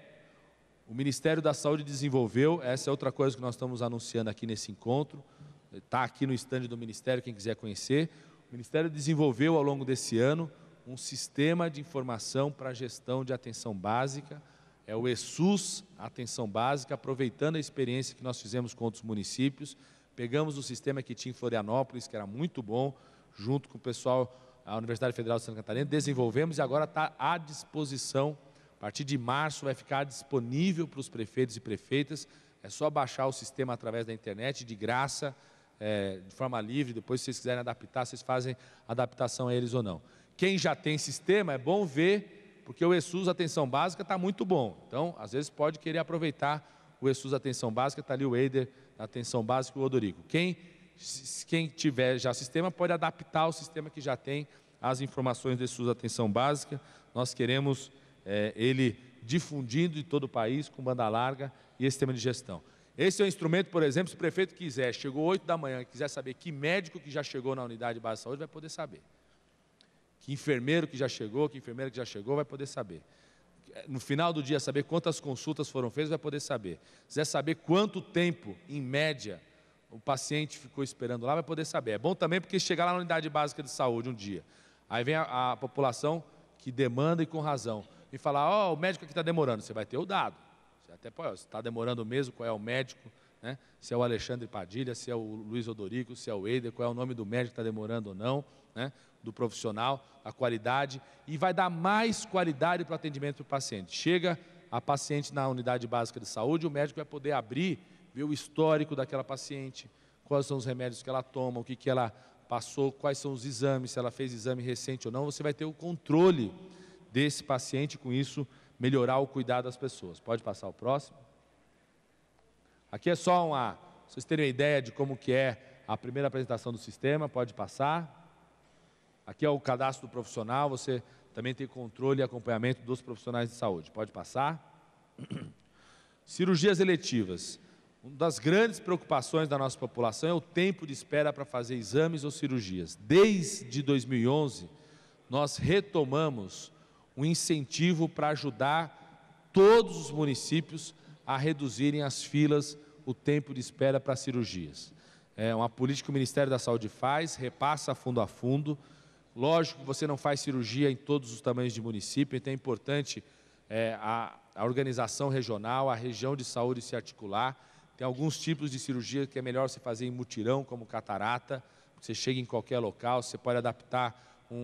o Ministério da Saúde desenvolveu, essa é outra coisa que nós estamos anunciando aqui nesse encontro, está aqui no estande do Ministério, quem quiser conhecer. O Ministério desenvolveu ao longo desse ano um sistema de informação para gestão de atenção básica, é o ESUS Atenção Básica, aproveitando a experiência que nós fizemos com outros municípios, pegamos o sistema que tinha em Florianópolis, que era muito bom, junto com o pessoal da Universidade Federal de Santa Catarina, desenvolvemos e agora está à disposição a partir de março vai ficar disponível para os prefeitos e prefeitas. É só baixar o sistema através da internet, de graça, é, de forma livre. Depois, se vocês quiserem adaptar, vocês fazem adaptação a eles ou não. Quem já tem sistema, é bom ver, porque o ESUS Atenção Básica está muito bom. Então, às vezes, pode querer aproveitar o ESUS Atenção Básica, está ali o Eider Atenção Básica e o Odorico. Quem, quem tiver já sistema, pode adaptar o sistema que já tem as informações do ESUS Atenção Básica. Nós queremos é, ele difundindo em todo o país, com banda larga e esse tema de gestão. Esse é um instrumento, por exemplo, se o prefeito quiser, chegou 8 da manhã, quiser saber que médico que já chegou na unidade de base de saúde, vai poder saber. Que enfermeiro que já chegou, que enfermeira que já chegou, vai poder saber. No final do dia, saber quantas consultas foram feitas, vai poder saber. Quiser saber quanto tempo, em média, o paciente ficou esperando lá, vai poder saber. É bom também porque chegar lá na unidade básica de saúde um dia. Aí vem a, a população que demanda e com razão e falar, ó, oh, o médico aqui está demorando, você vai ter o dado. Você até pode, se está demorando mesmo, qual é o médico, né? se é o Alexandre Padilha, se é o Luiz Odorico, se é o Eider, qual é o nome do médico que está demorando ou não, né? do profissional, a qualidade, e vai dar mais qualidade para o atendimento do paciente. Chega a paciente na unidade básica de saúde, o médico vai poder abrir, ver o histórico daquela paciente, quais são os remédios que ela toma, o que, que ela passou, quais são os exames, se ela fez exame recente ou não, você vai ter o controle desse paciente, com isso melhorar o cuidado das pessoas. Pode passar o próximo? Aqui é só uma, vocês terem uma ideia de como que é a primeira apresentação do sistema, pode passar. Aqui é o cadastro do profissional, você também tem controle e acompanhamento dos profissionais de saúde. Pode passar? Cirurgias eletivas. Uma das grandes preocupações da nossa população é o tempo de espera para fazer exames ou cirurgias. Desde 2011, nós retomamos um incentivo para ajudar todos os municípios a reduzirem as filas, o tempo de espera para cirurgias. É uma política que o Ministério da Saúde faz, repassa fundo a fundo. Lógico que você não faz cirurgia em todos os tamanhos de município, então é importante é, a, a organização regional, a região de saúde se articular. Tem alguns tipos de cirurgia que é melhor você fazer em mutirão, como catarata, você chega em qualquer local, você pode adaptar um,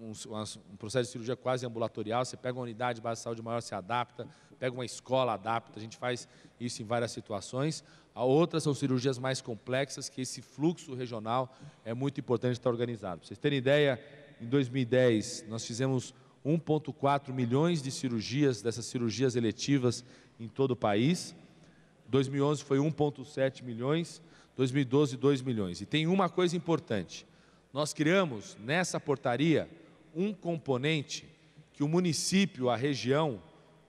um, um, um, processo de cirurgia quase ambulatorial, você pega uma unidade de base de saúde maior, se adapta, pega uma escola, adapta, a gente faz isso em várias situações. A outra são cirurgias mais complexas, que esse fluxo regional é muito importante estar organizado. Para vocês terem ideia, em 2010 nós fizemos 1,4 milhões de cirurgias, dessas cirurgias eletivas em todo o país. 2011 foi 1,7 milhões, 2012 2 milhões. E tem uma coisa importante, nós criamos nessa portaria um componente que o município, a região,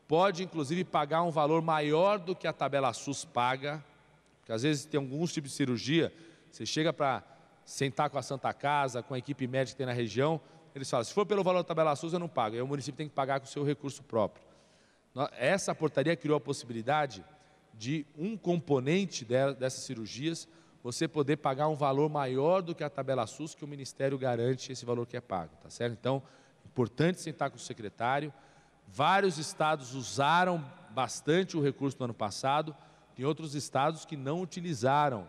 pode inclusive pagar um valor maior do que a tabela SUS paga, porque às vezes tem alguns tipos de cirurgia, você chega para sentar com a Santa Casa, com a equipe médica que tem na região, eles falam, se for pelo valor da tabela SUS, eu não pago, aí o município tem que pagar com o seu recurso próprio. Essa portaria criou a possibilidade de um componente dessas cirurgias você poder pagar um valor maior do que a tabela SUS, que o Ministério garante esse valor que é pago, tá certo? Então, importante sentar com o secretário. Vários estados usaram bastante o recurso no ano passado, tem outros estados que não utilizaram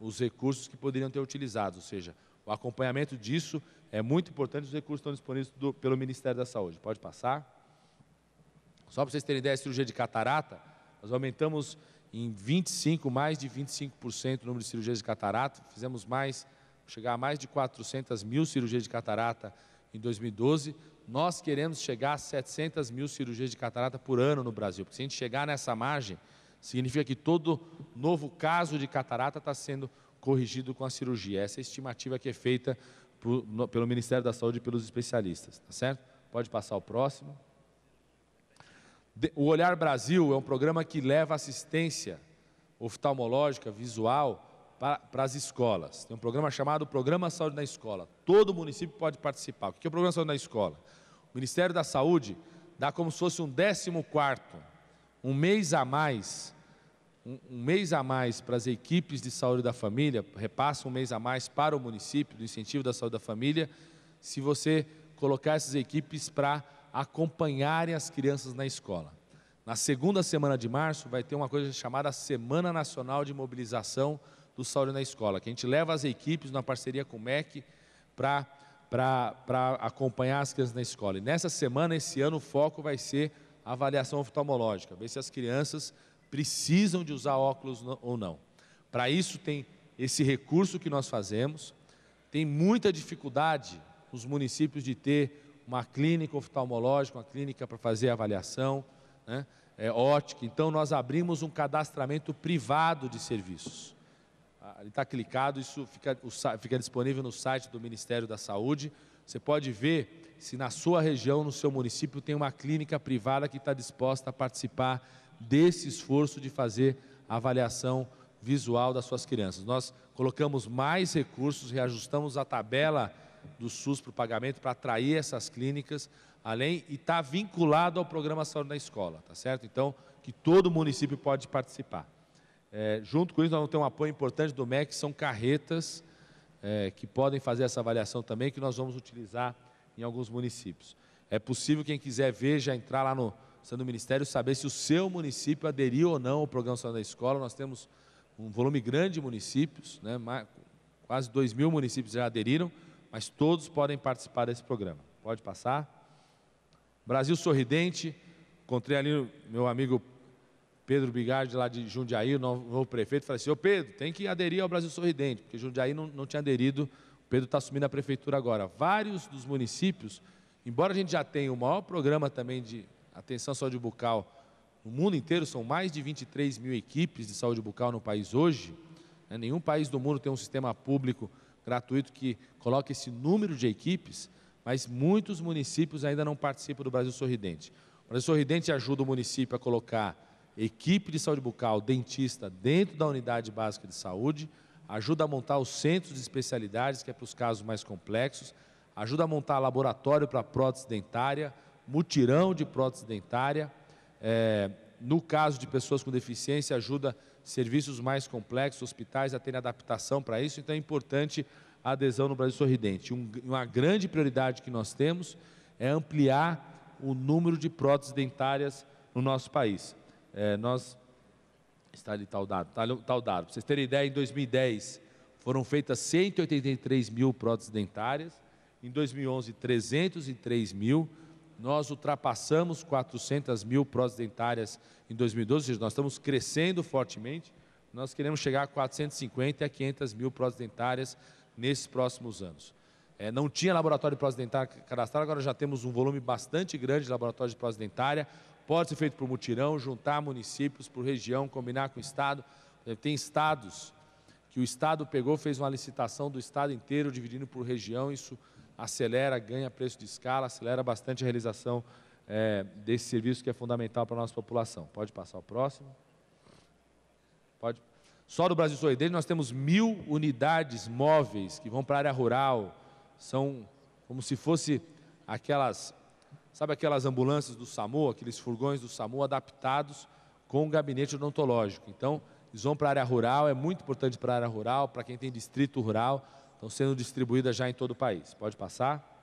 os recursos que poderiam ter utilizado, ou seja, o acompanhamento disso é muito importante, os recursos estão disponíveis do, pelo Ministério da Saúde. Pode passar? Só para vocês terem ideia, a cirurgia de catarata, nós aumentamos em 25, mais de 25% o número de cirurgias de catarata. Fizemos mais, chegar a mais de 400 mil cirurgias de catarata em 2012. Nós queremos chegar a 700 mil cirurgias de catarata por ano no Brasil, porque se a gente chegar nessa margem, significa que todo novo caso de catarata está sendo corrigido com a cirurgia. Essa é a estimativa que é feita por, no, pelo Ministério da Saúde e pelos especialistas, tá certo? Pode passar o próximo. O Olhar Brasil é um programa que leva assistência oftalmológica, visual, para, para, as escolas. Tem um programa chamado Programa Saúde na Escola. Todo município pode participar. O que é o Programa Saúde na Escola? O Ministério da Saúde dá como se fosse um décimo quarto, um mês a mais, um, um mês a mais para as equipes de saúde da família, repassa um mês a mais para o município, do incentivo da saúde da família, se você colocar essas equipes para acompanharem as crianças na escola. Na segunda semana de março, vai ter uma coisa chamada Semana Nacional de Mobilização do Saúde na Escola, que a gente leva as equipes na parceria com o MEC para acompanhar as crianças na escola. E nessa semana, esse ano, o foco vai ser a avaliação oftalmológica, ver se as crianças precisam de usar óculos ou não. Para isso, tem esse recurso que nós fazemos, tem muita dificuldade nos municípios de ter uma clínica oftalmológica, uma clínica para fazer avaliação, né? é, ótica. Então, nós abrimos um cadastramento privado de serviços. Ah, ele está clicado, isso fica, fica disponível no site do Ministério da Saúde. Você pode ver se na sua região, no seu município, tem uma clínica privada que está disposta a participar desse esforço de fazer avaliação visual das suas crianças. Nós colocamos mais recursos, reajustamos a tabela do SUS para o pagamento, para atrair essas clínicas, além e está vinculado ao programa Saúde na Escola, tá certo? Então, que todo município pode participar. É, junto com isso, nós vamos ter um apoio importante do MEC, são carretas é, que podem fazer essa avaliação também, que nós vamos utilizar em alguns municípios. É possível, quem quiser ver, já entrar lá no, do Ministério, saber se o seu município aderiu ou não ao Programa Saúde na Escola. Nós temos um volume grande de municípios, né, quase 2 mil municípios já aderiram, mas todos podem participar desse programa. Pode passar. Brasil Sorridente, encontrei ali meu amigo Pedro Bigardi, lá de Jundiaí, o novo prefeito, falei assim, ô Pedro, tem que aderir ao Brasil Sorridente, porque Jundiaí não, não tinha aderido, o Pedro está assumindo a prefeitura agora. Vários dos municípios, embora a gente já tenha o maior programa também de atenção à saúde bucal no mundo inteiro, são mais de 23 mil equipes de saúde bucal no país hoje, né? nenhum país do mundo tem um sistema público gratuito que coloca esse número de equipes, mas muitos municípios ainda não participam do Brasil Sorridente. O Brasil Sorridente ajuda o município a colocar equipe de saúde bucal, dentista, dentro da unidade básica de saúde, ajuda a montar os centros de especialidades, que é para os casos mais complexos, ajuda a montar laboratório para prótese dentária, mutirão de prótese dentária. É, no caso de pessoas com deficiência, ajuda serviços mais complexos, hospitais a terem adaptação para isso, então é importante a adesão no Brasil Sorridente. uma grande prioridade que nós temos é ampliar o número de próteses dentárias no nosso país. É, nós. Está ali tal dado, tal, tal dado. Para vocês terem ideia, em 2010 foram feitas 183 mil próteses dentárias, em 2011, 303 mil nós ultrapassamos 400 mil próteses dentárias em 2012, ou seja, nós estamos crescendo fortemente, nós queremos chegar a 450 a 500 mil próteses dentárias nesses próximos anos. É, não tinha laboratório de prótese dentária cadastrado, agora já temos um volume bastante grande de laboratório de prótese dentária, pode ser feito por mutirão, juntar municípios, por região, combinar com o Estado. É, tem estados que o Estado pegou, fez uma licitação do Estado inteiro, dividindo por região, isso acelera, ganha preço de escala, acelera bastante a realização é, desse serviço que é fundamental para a nossa população. Pode passar o próximo. Pode. Só do Brasil Sorridente nós temos mil unidades móveis que vão para a área rural. São como se fosse aquelas, sabe aquelas ambulâncias do SAMU, aqueles furgões do SAMU adaptados com o gabinete odontológico. Então, eles vão para a área rural, é muito importante para a área rural, para quem tem distrito rural estão sendo distribuídas já em todo o país. Pode passar.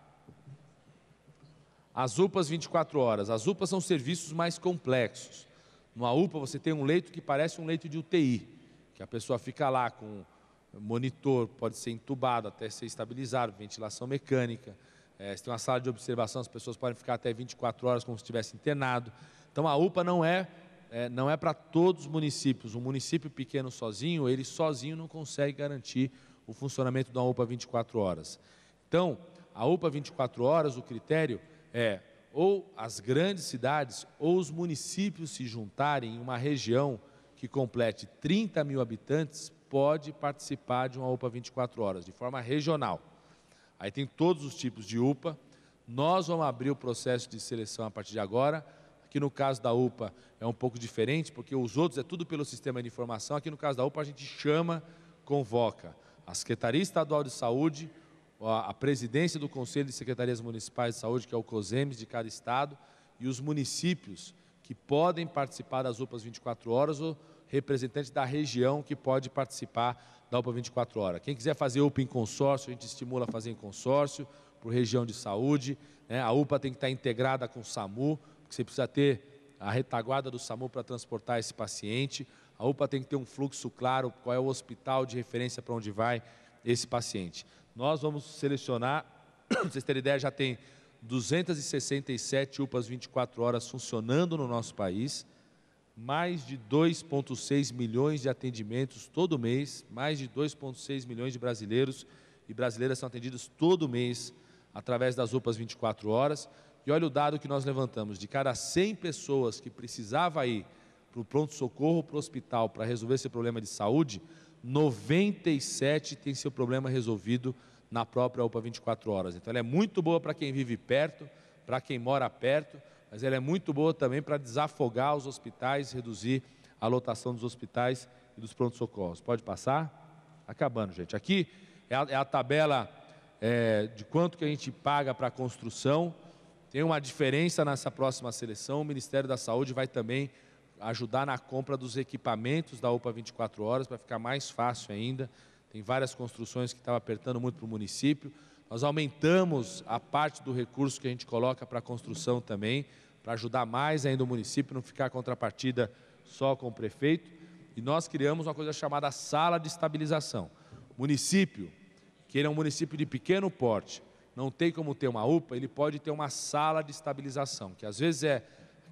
As UPAs 24 horas. As UPAs são serviços mais complexos. Numa UPA você tem um leito que parece um leito de UTI, que a pessoa fica lá com monitor, pode ser entubado até ser estabilizado, ventilação mecânica. É, se tem uma sala de observação, as pessoas podem ficar até 24 horas como se estivesse internado. Então a UPA não é, é não é para todos os municípios. Um município pequeno sozinho, ele sozinho não consegue garantir o funcionamento da UPA 24 horas. Então, a UPA 24 horas, o critério é ou as grandes cidades ou os municípios se juntarem em uma região que complete 30 mil habitantes, pode participar de uma UPA 24 horas, de forma regional. Aí tem todos os tipos de UPA. Nós vamos abrir o processo de seleção a partir de agora. Aqui no caso da UPA é um pouco diferente, porque os outros é tudo pelo sistema de informação. Aqui no caso da UPA a gente chama, convoca a Secretaria Estadual de Saúde, a presidência do Conselho de Secretarias Municipais de Saúde, que é o COSEMES de cada estado, e os municípios que podem participar das UPAs 24 horas ou representante da região que pode participar da UPA 24 horas. Quem quiser fazer UPA em consórcio, a gente estimula a fazer em consórcio, por região de saúde. Né? A UPA tem que estar integrada com o SAMU, porque você precisa ter a retaguarda do SAMU para transportar esse paciente. A UPA tem que ter um fluxo claro, qual é o hospital de referência para onde vai esse paciente. Nós vamos selecionar, para vocês terem ideia, já tem 267 UPAs 24 horas funcionando no nosso país, mais de 2,6 milhões de atendimentos todo mês, mais de 2,6 milhões de brasileiros e brasileiras são atendidos todo mês através das UPAs 24 horas. E olha o dado que nós levantamos: de cada 100 pessoas que precisava ir para o pronto-socorro, para o hospital, para resolver seu problema de saúde, 97 tem seu problema resolvido na própria UPA 24 horas. Então ela é muito boa para quem vive perto, para quem mora perto, mas ela é muito boa também para desafogar os hospitais, reduzir a lotação dos hospitais e dos pronto socorros Pode passar? Acabando, gente. Aqui é a, é a tabela é, de quanto que a gente paga para a construção. Tem uma diferença nessa próxima seleção. O Ministério da Saúde vai também ajudar na compra dos equipamentos da UPA 24 horas para ficar mais fácil ainda. Tem várias construções que estavam apertando muito para o município. Nós aumentamos a parte do recurso que a gente coloca para a construção também, para ajudar mais ainda o município, não ficar contrapartida só com o prefeito. E nós criamos uma coisa chamada sala de estabilização. O município, que ele é um município de pequeno porte, não tem como ter uma UPA, ele pode ter uma sala de estabilização, que às vezes é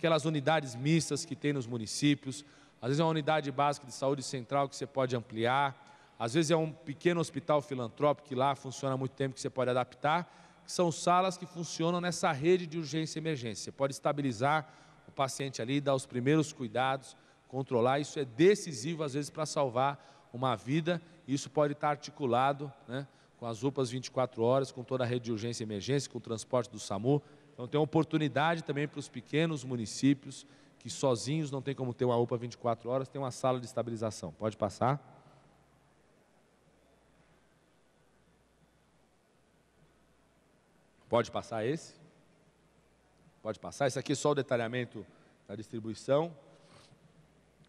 aquelas unidades mistas que tem nos municípios, às vezes é uma unidade básica de saúde central que você pode ampliar, às vezes é um pequeno hospital filantrópico que lá funciona há muito tempo que você pode adaptar, que são salas que funcionam nessa rede de urgência e emergência. Você pode estabilizar o paciente ali, dar os primeiros cuidados, controlar, isso é decisivo às vezes para salvar uma vida, isso pode estar articulado né, com as UPAs 24 horas, com toda a rede de urgência e emergência, com o transporte do SAMU, então tem uma oportunidade também para os pequenos municípios que sozinhos não tem como ter uma UPA 24 horas, tem uma sala de estabilização. Pode passar? Pode passar esse? Pode passar. Esse aqui é só o detalhamento da distribuição.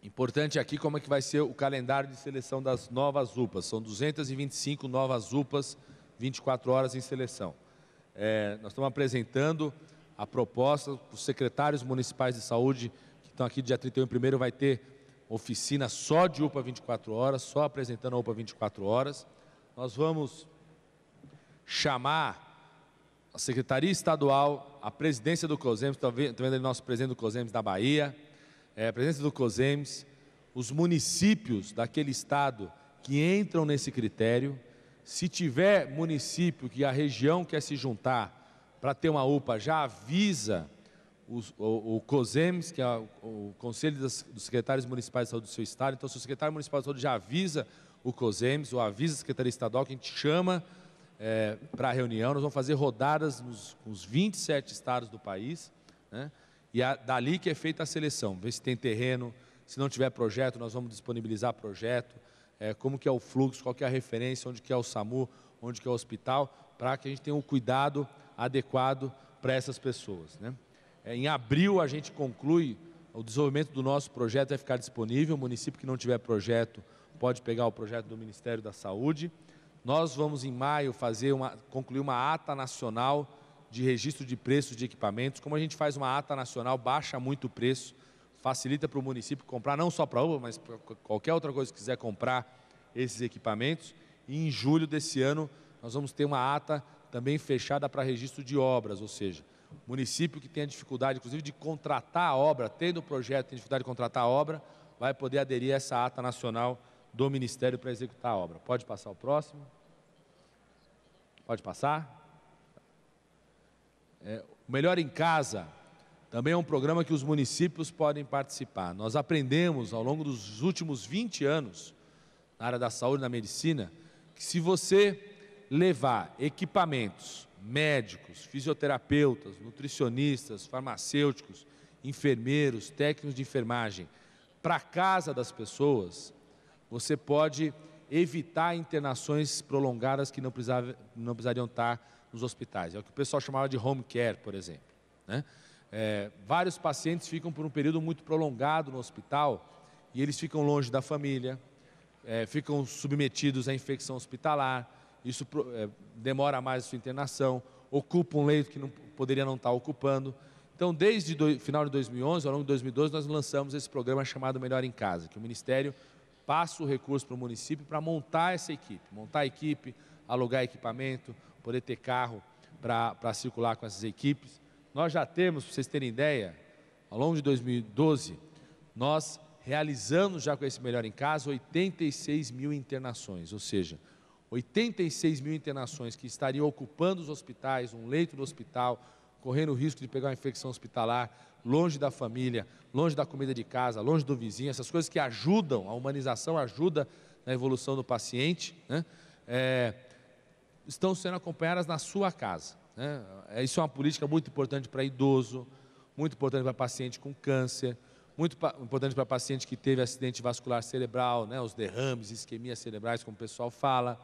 Importante aqui como é que vai ser o calendário de seleção das novas UPAs. São 225 novas UPAs, 24 horas em seleção. É, nós estamos apresentando a proposta, para os secretários municipais de saúde que estão aqui dia 31 primeiro vai ter oficina só de UPA 24 horas, só apresentando a UPA 24 horas. Nós vamos chamar a Secretaria Estadual, a presidência do COSEMES, está tá vendo ali nosso presidente do COSEMES da Bahia, é, a presidência do COSEMES, os municípios daquele estado que entram nesse critério, se tiver município que a região quer se juntar para ter uma UPA, já avisa os, o, o COSEMES, que é o Conselho das, dos Secretários Municipais de Saúde do seu estado. Então, se o secretário municipal de saúde já avisa o COSEMES ou avisa a Secretaria Estadual, que a gente chama é, para a reunião. Nós vamos fazer rodadas nos, nos 27 estados do país, né? e é dali que é feita a seleção, ver se tem terreno, se não tiver projeto, nós vamos disponibilizar projeto, é, como que é o fluxo, qual que é a referência, onde que é o SAMU, onde que é o hospital, para que a gente tenha um cuidado adequado para essas pessoas. Né? É, em abril a gente conclui, o desenvolvimento do nosso projeto vai ficar disponível, o município que não tiver projeto pode pegar o projeto do Ministério da Saúde. Nós vamos em maio fazer uma, concluir uma ata nacional de registro de preços de equipamentos. Como a gente faz uma ata nacional, baixa muito o preço, facilita para o município comprar, não só para a UBA, mas para qualquer outra coisa que quiser comprar esses equipamentos. E em julho desse ano, nós vamos ter uma ata também fechada para registro de obras, ou seja, município que tenha dificuldade, inclusive, de contratar a obra, tendo o projeto, tem dificuldade de contratar a obra, vai poder aderir a essa ata nacional do Ministério para executar a obra. Pode passar o próximo? Pode passar? É, melhor em casa, também é um programa que os municípios podem participar. Nós aprendemos ao longo dos últimos 20 anos, na área da saúde e na medicina, que se você levar equipamentos, médicos, fisioterapeutas, nutricionistas, farmacêuticos, enfermeiros, técnicos de enfermagem, para casa das pessoas, você pode evitar internações prolongadas que não, precisava, não precisariam estar nos hospitais. É o que o pessoal chamava de home care, por exemplo. Né? É, vários pacientes ficam por um período muito prolongado no hospital e eles ficam longe da família, é, ficam submetidos à infecção hospitalar, isso é, demora mais a sua internação, ocupa um leito que não poderia não estar ocupando. Então, desde o final de 2011, ao longo de 2012, nós lançamos esse programa chamado Melhor em Casa, que o Ministério passa o recurso para o município para montar essa equipe, montar a equipe, alugar equipamento, poder ter carro para circular com essas equipes. Nós já temos, para vocês terem ideia, ao longo de 2012, nós realizamos já com esse Melhor em Casa 86 mil internações, ou seja, 86 mil internações que estariam ocupando os hospitais, um leito do hospital, correndo o risco de pegar uma infecção hospitalar, longe da família, longe da comida de casa, longe do vizinho, essas coisas que ajudam, a humanização ajuda na evolução do paciente, né? é, estão sendo acompanhadas na sua casa. Né? É, isso é uma política muito importante para idoso, muito importante para paciente com câncer, muito importante para paciente que teve acidente vascular cerebral, né? os derrames, isquemias cerebrais, como o pessoal fala,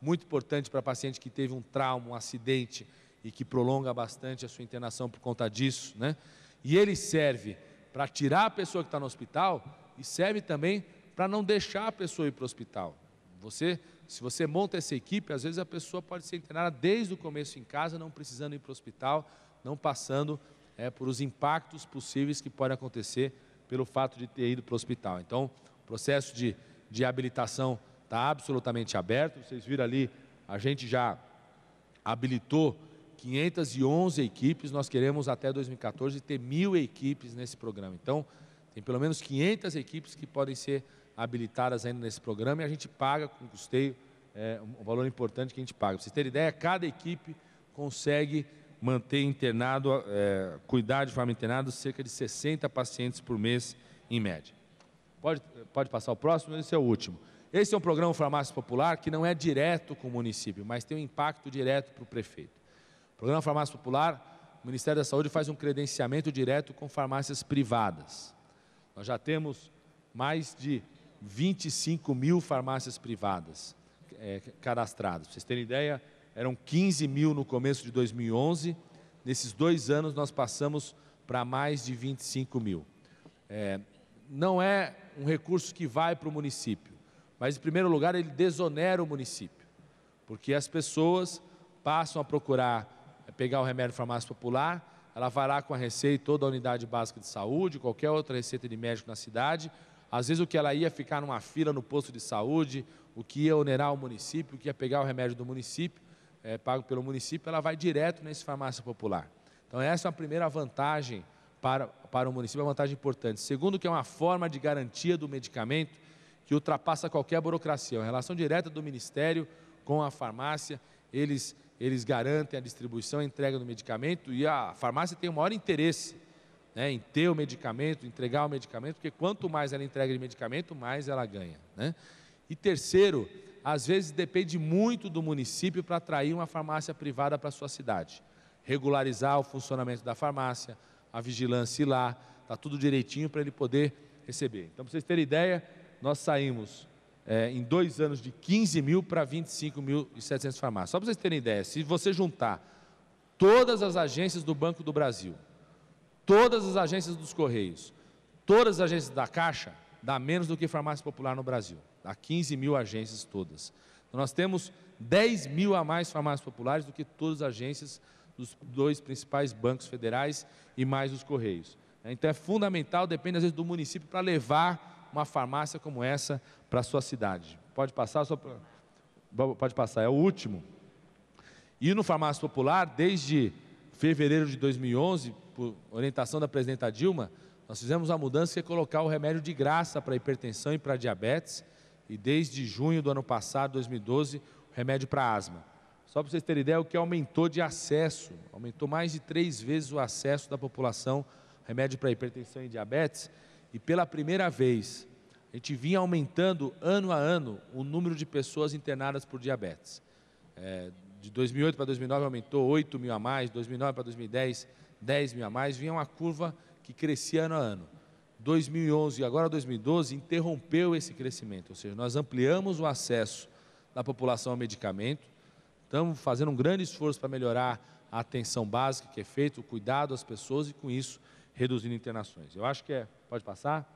muito importante para paciente que teve um trauma, um acidente e que prolonga bastante a sua internação por conta disso. Né? E ele serve para tirar a pessoa que está no hospital e serve também para não deixar a pessoa ir para o hospital. Você se você monta essa equipe, às vezes a pessoa pode ser internada desde o começo em casa, não precisando ir para o hospital, não passando é, por os impactos possíveis que podem acontecer pelo fato de ter ido para o hospital. Então, o processo de, de habilitação está absolutamente aberto. Vocês viram ali, a gente já habilitou 511 equipes, nós queremos até 2014 ter mil equipes nesse programa. Então, tem pelo menos 500 equipes que podem ser habilitadas habilitadas ainda nesse programa e a gente paga com custeio é, um valor importante que a gente paga. Para vocês terem ideia, cada equipe consegue manter internado, é, cuidar de forma internada, cerca de 60 pacientes por mês, em média. Pode, pode passar o próximo, esse é o último. Esse é um programa Farmácia Popular que não é direto com o município, mas tem um impacto direto para o prefeito. O programa Farmácia Popular, o Ministério da Saúde faz um credenciamento direto com farmácias privadas. Nós já temos mais de 25 mil farmácias privadas é, cadastradas. Para vocês terem ideia, eram 15 mil no começo de 2011. Nesses dois anos, nós passamos para mais de 25 mil. É, não é um recurso que vai para o município, mas, em primeiro lugar, ele desonera o município, porque as pessoas passam a procurar é, pegar o remédio farmácia popular, ela vai lá com a receita, toda a unidade básica de saúde, qualquer outra receita de médico na cidade, às vezes o que ela ia ficar numa fila no posto de saúde, o que ia onerar o município, o que ia pegar o remédio do município, é, pago pelo município, ela vai direto nesse farmácia popular. Então essa é a primeira vantagem para, para o município, é uma vantagem importante. Segundo, que é uma forma de garantia do medicamento que ultrapassa qualquer burocracia. É uma relação direta do Ministério com a farmácia, eles, eles garantem a distribuição e entrega do medicamento e a farmácia tem o maior interesse né, em ter o medicamento, entregar o medicamento, porque quanto mais ela entrega de medicamento, mais ela ganha. Né? E terceiro, às vezes depende muito do município para atrair uma farmácia privada para a sua cidade. Regularizar o funcionamento da farmácia, a vigilância ir lá, está tudo direitinho para ele poder receber. Então, para vocês terem ideia, nós saímos é, em dois anos de 15 mil para 25.700 farmácias. Só para vocês terem ideia, se você juntar todas as agências do Banco do Brasil, Todas as agências dos Correios, todas as agências da Caixa, dá menos do que farmácia popular no Brasil. Dá 15 mil agências todas. Então, nós temos 10 mil a mais farmácias populares do que todas as agências dos dois principais bancos federais e mais os Correios. Então é fundamental, depende às vezes do município, para levar uma farmácia como essa para a sua cidade. Pode passar, só pra... pode passar, é o último. E no Farmácia Popular, desde fevereiro de 2011, por orientação da presidenta Dilma, nós fizemos a mudança que é colocar o remédio de graça para hipertensão e para diabetes, e desde junho do ano passado, 2012, o remédio para asma. Só para vocês terem ideia, o que aumentou de acesso, aumentou mais de três vezes o acesso da população, ao remédio para hipertensão e diabetes, e pela primeira vez, a gente vinha aumentando ano a ano o número de pessoas internadas por diabetes. É, de 2008 para 2009 aumentou 8 mil a mais, 2009 para 2010 10 mil a mais, vinha uma curva que crescia ano a ano. 2011 e agora 2012 interrompeu esse crescimento, ou seja, nós ampliamos o acesso da população ao medicamento, estamos fazendo um grande esforço para melhorar a atenção básica que é feita, o cuidado às pessoas e com isso reduzindo internações. Eu acho que é, pode passar?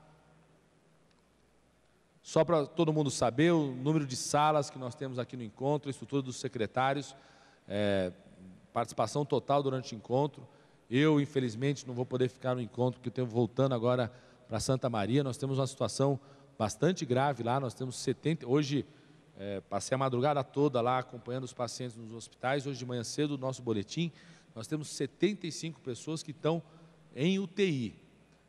Só para todo mundo saber, o número de salas que nós temos aqui no encontro, a estrutura dos secretários, é, participação total durante o encontro, eu, infelizmente, não vou poder ficar no encontro, porque eu tenho voltando agora para Santa Maria. Nós temos uma situação bastante grave lá. Nós temos 70. Hoje, é, passei a madrugada toda lá acompanhando os pacientes nos hospitais. Hoje de manhã cedo, o nosso boletim, nós temos 75 pessoas que estão em UTI,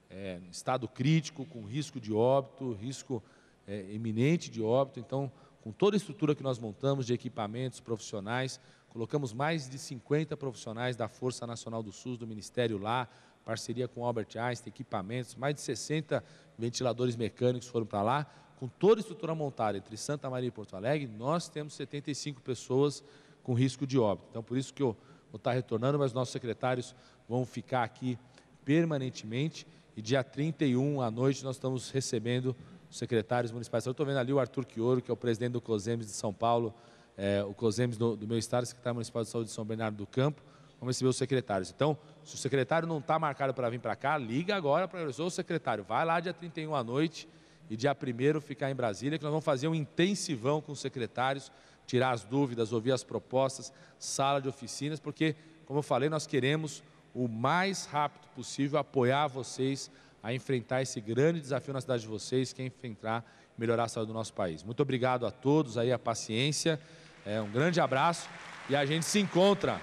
é, eh, estado crítico, com risco de óbito, risco é, iminente de óbito. Então, com toda a estrutura que nós montamos de equipamentos profissionais, Colocamos mais de 50 profissionais da Força Nacional do SUS, do Ministério lá, parceria com Albert Einstein, equipamentos, mais de 60 ventiladores mecânicos foram para lá. Com toda a estrutura montada entre Santa Maria e Porto Alegre, nós temos 75 pessoas com risco de óbito. Então, por isso que eu vou estar tá retornando, mas nossos secretários vão ficar aqui permanentemente. E dia 31 à noite nós estamos recebendo secretários municipais. Eu estou vendo ali o Arthur Quioro, que é o presidente do COSEMES de São Paulo, é, o COSEMES do, do, meu estado, secretário municipal de saúde de São Bernardo do Campo, vamos receber os secretários. Então, se o secretário não está marcado para vir para cá, liga agora para o secretário, vai lá dia 31 à noite e dia 1 ficar em Brasília, que nós vamos fazer um intensivão com os secretários, tirar as dúvidas, ouvir as propostas, sala de oficinas, porque, como eu falei, nós queremos o mais rápido possível apoiar vocês a enfrentar esse grande desafio na cidade de vocês, que é enfrentar melhorar a saúde do nosso país. Muito obrigado a todos aí, a paciência. É, um grande abraço e a gente se encontra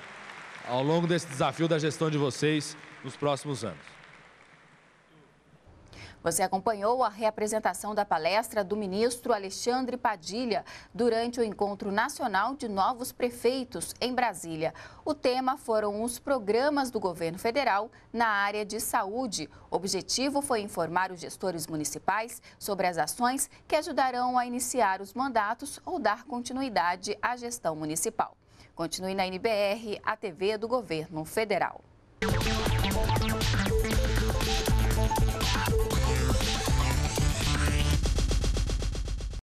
ao longo desse desafio da gestão de vocês nos próximos anos. Você acompanhou a reapresentação da palestra do ministro Alexandre Padilha durante o Encontro Nacional de Novos Prefeitos em Brasília. O tema foram os programas do governo federal na área de saúde. O objetivo foi informar os gestores municipais sobre as ações que ajudarão a iniciar os mandatos ou dar continuidade à gestão municipal. Continue na NBR, a TV do Governo Federal.